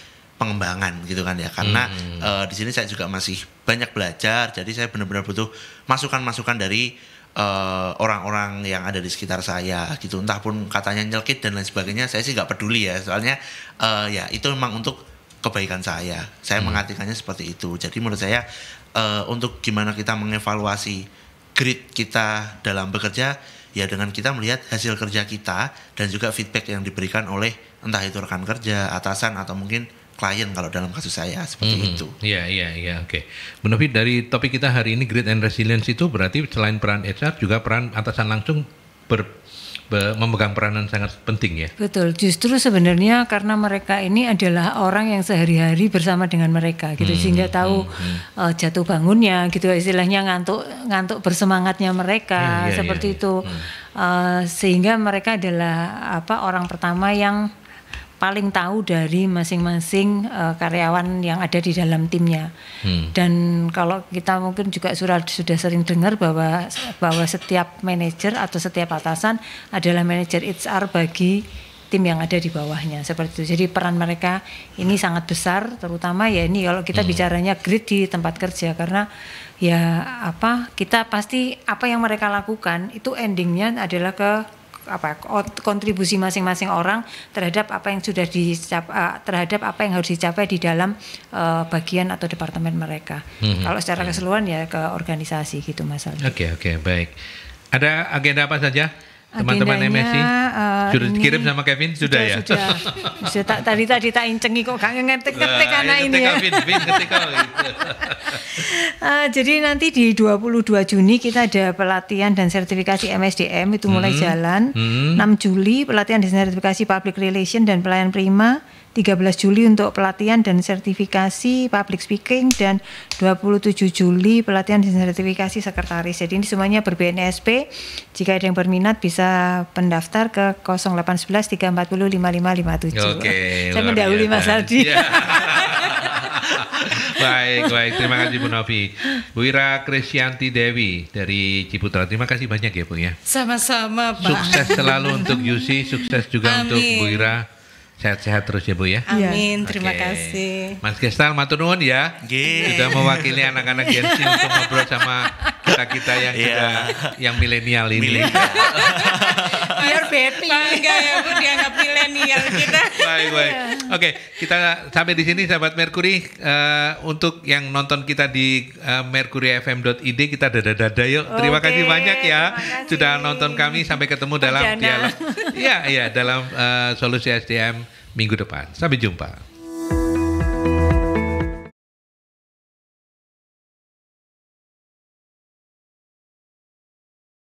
pengembangan gitu kan ya karena hmm. uh, di sini saya juga masih banyak belajar jadi saya benar-benar butuh masukan-masukan dari eh, orang-orang uh, yang ada di sekitar saya gitu entah pun katanya nyelkit dan lain sebagainya saya sih nggak peduli ya soalnya uh, ya itu memang untuk kebaikan saya saya hmm. mengartikannya seperti itu jadi menurut saya uh, untuk gimana kita mengevaluasi grit kita dalam bekerja ya dengan kita melihat hasil kerja kita dan juga feedback yang diberikan oleh entah itu rekan kerja, atasan atau mungkin klien kalau dalam kasus saya seperti -hmm. itu. Iya iya iya oke. Okay. dari topik kita hari ini grit and resilience itu berarti selain peran HR juga peran atasan langsung ber, memegang peranan sangat penting ya. Betul. Justru sebenarnya karena mereka ini adalah orang yang sehari-hari bersama dengan mereka gitu hmm, sehingga tahu hmm, uh, jatuh bangunnya gitu istilahnya ngantuk ngantuk bersemangatnya mereka iya, iya, seperti iya. itu. Hmm. Uh, sehingga mereka adalah apa orang pertama yang paling tahu dari masing-masing uh, karyawan yang ada di dalam timnya. Hmm. Dan kalau kita mungkin juga sudah sudah sering dengar bahwa bahwa setiap manajer atau setiap atasan adalah manajer HR bagi tim yang ada di bawahnya seperti itu. Jadi peran mereka ini sangat besar, terutama ya ini kalau kita hmm. bicaranya grid di tempat kerja karena ya apa kita pasti apa yang mereka lakukan itu endingnya adalah ke apa kontribusi masing-masing orang terhadap apa yang sudah dicap eh, terhadap apa yang harus dicapai di dalam uh, bagian atau departemen mereka. Hmm. Kalau secara keseluruhan ya ke organisasi gitu Mas Oke okay, oke okay, baik. Ada agenda apa saja? teman-teman MSI uh, eh, sudah dikirim sama Kevin sudah, sudah ya sudah sudah tadi tadi tak incengi kok kangen ngetik ngetik karena ini ya uh, [laughs] jadi nanti di 22 Juni kita ada pelatihan dan sertifikasi MSDM itu mulai hmm. jalan hmm. 6 Juli pelatihan dan sertifikasi public relation dan pelayan prima 13 Juli untuk pelatihan dan sertifikasi public speaking dan 27 Juli pelatihan dan sertifikasi sekretaris. Jadi ini semuanya ber-BNSP. Jika ada yang berminat bisa pendaftar ke 0811 340 5557. Oke. Saya mendahului Mas Aldi. Iya. [laughs] baik, baik. Terima kasih Bu Novi. Bu Ira Krisyanti Dewi dari Ciputra. Terima kasih banyak ya Bu ya. Sama-sama Pak. Sukses selalu untuk Yusi, sukses juga Amin. untuk Bu Ira sehat-sehat terus ya Bu ya. Amin, iya. terima kasih. Mas Gestal matur nuwun ya. Nggih. Sudah mewakili anak-anak Gensi untuk ngobrol sama kita kita yang yeah. sudah yang milenial ini. [laughs] Biar Betty bangga ya bu dianggap milenial kita. Baik baik. Iya. Oke okay, kita sampai di sini sahabat Mercury. Uh, eh, untuk yang nonton kita di uh, eh, mercuryfm.id kita dada-dada yuk. Okay, terima kasih banyak ya kasih. sudah nonton kami. Sampai ketemu dalam Perdana. dialog. [laughs] Iya iya dalam uh, solusi SDM minggu depan. Sampai jumpa.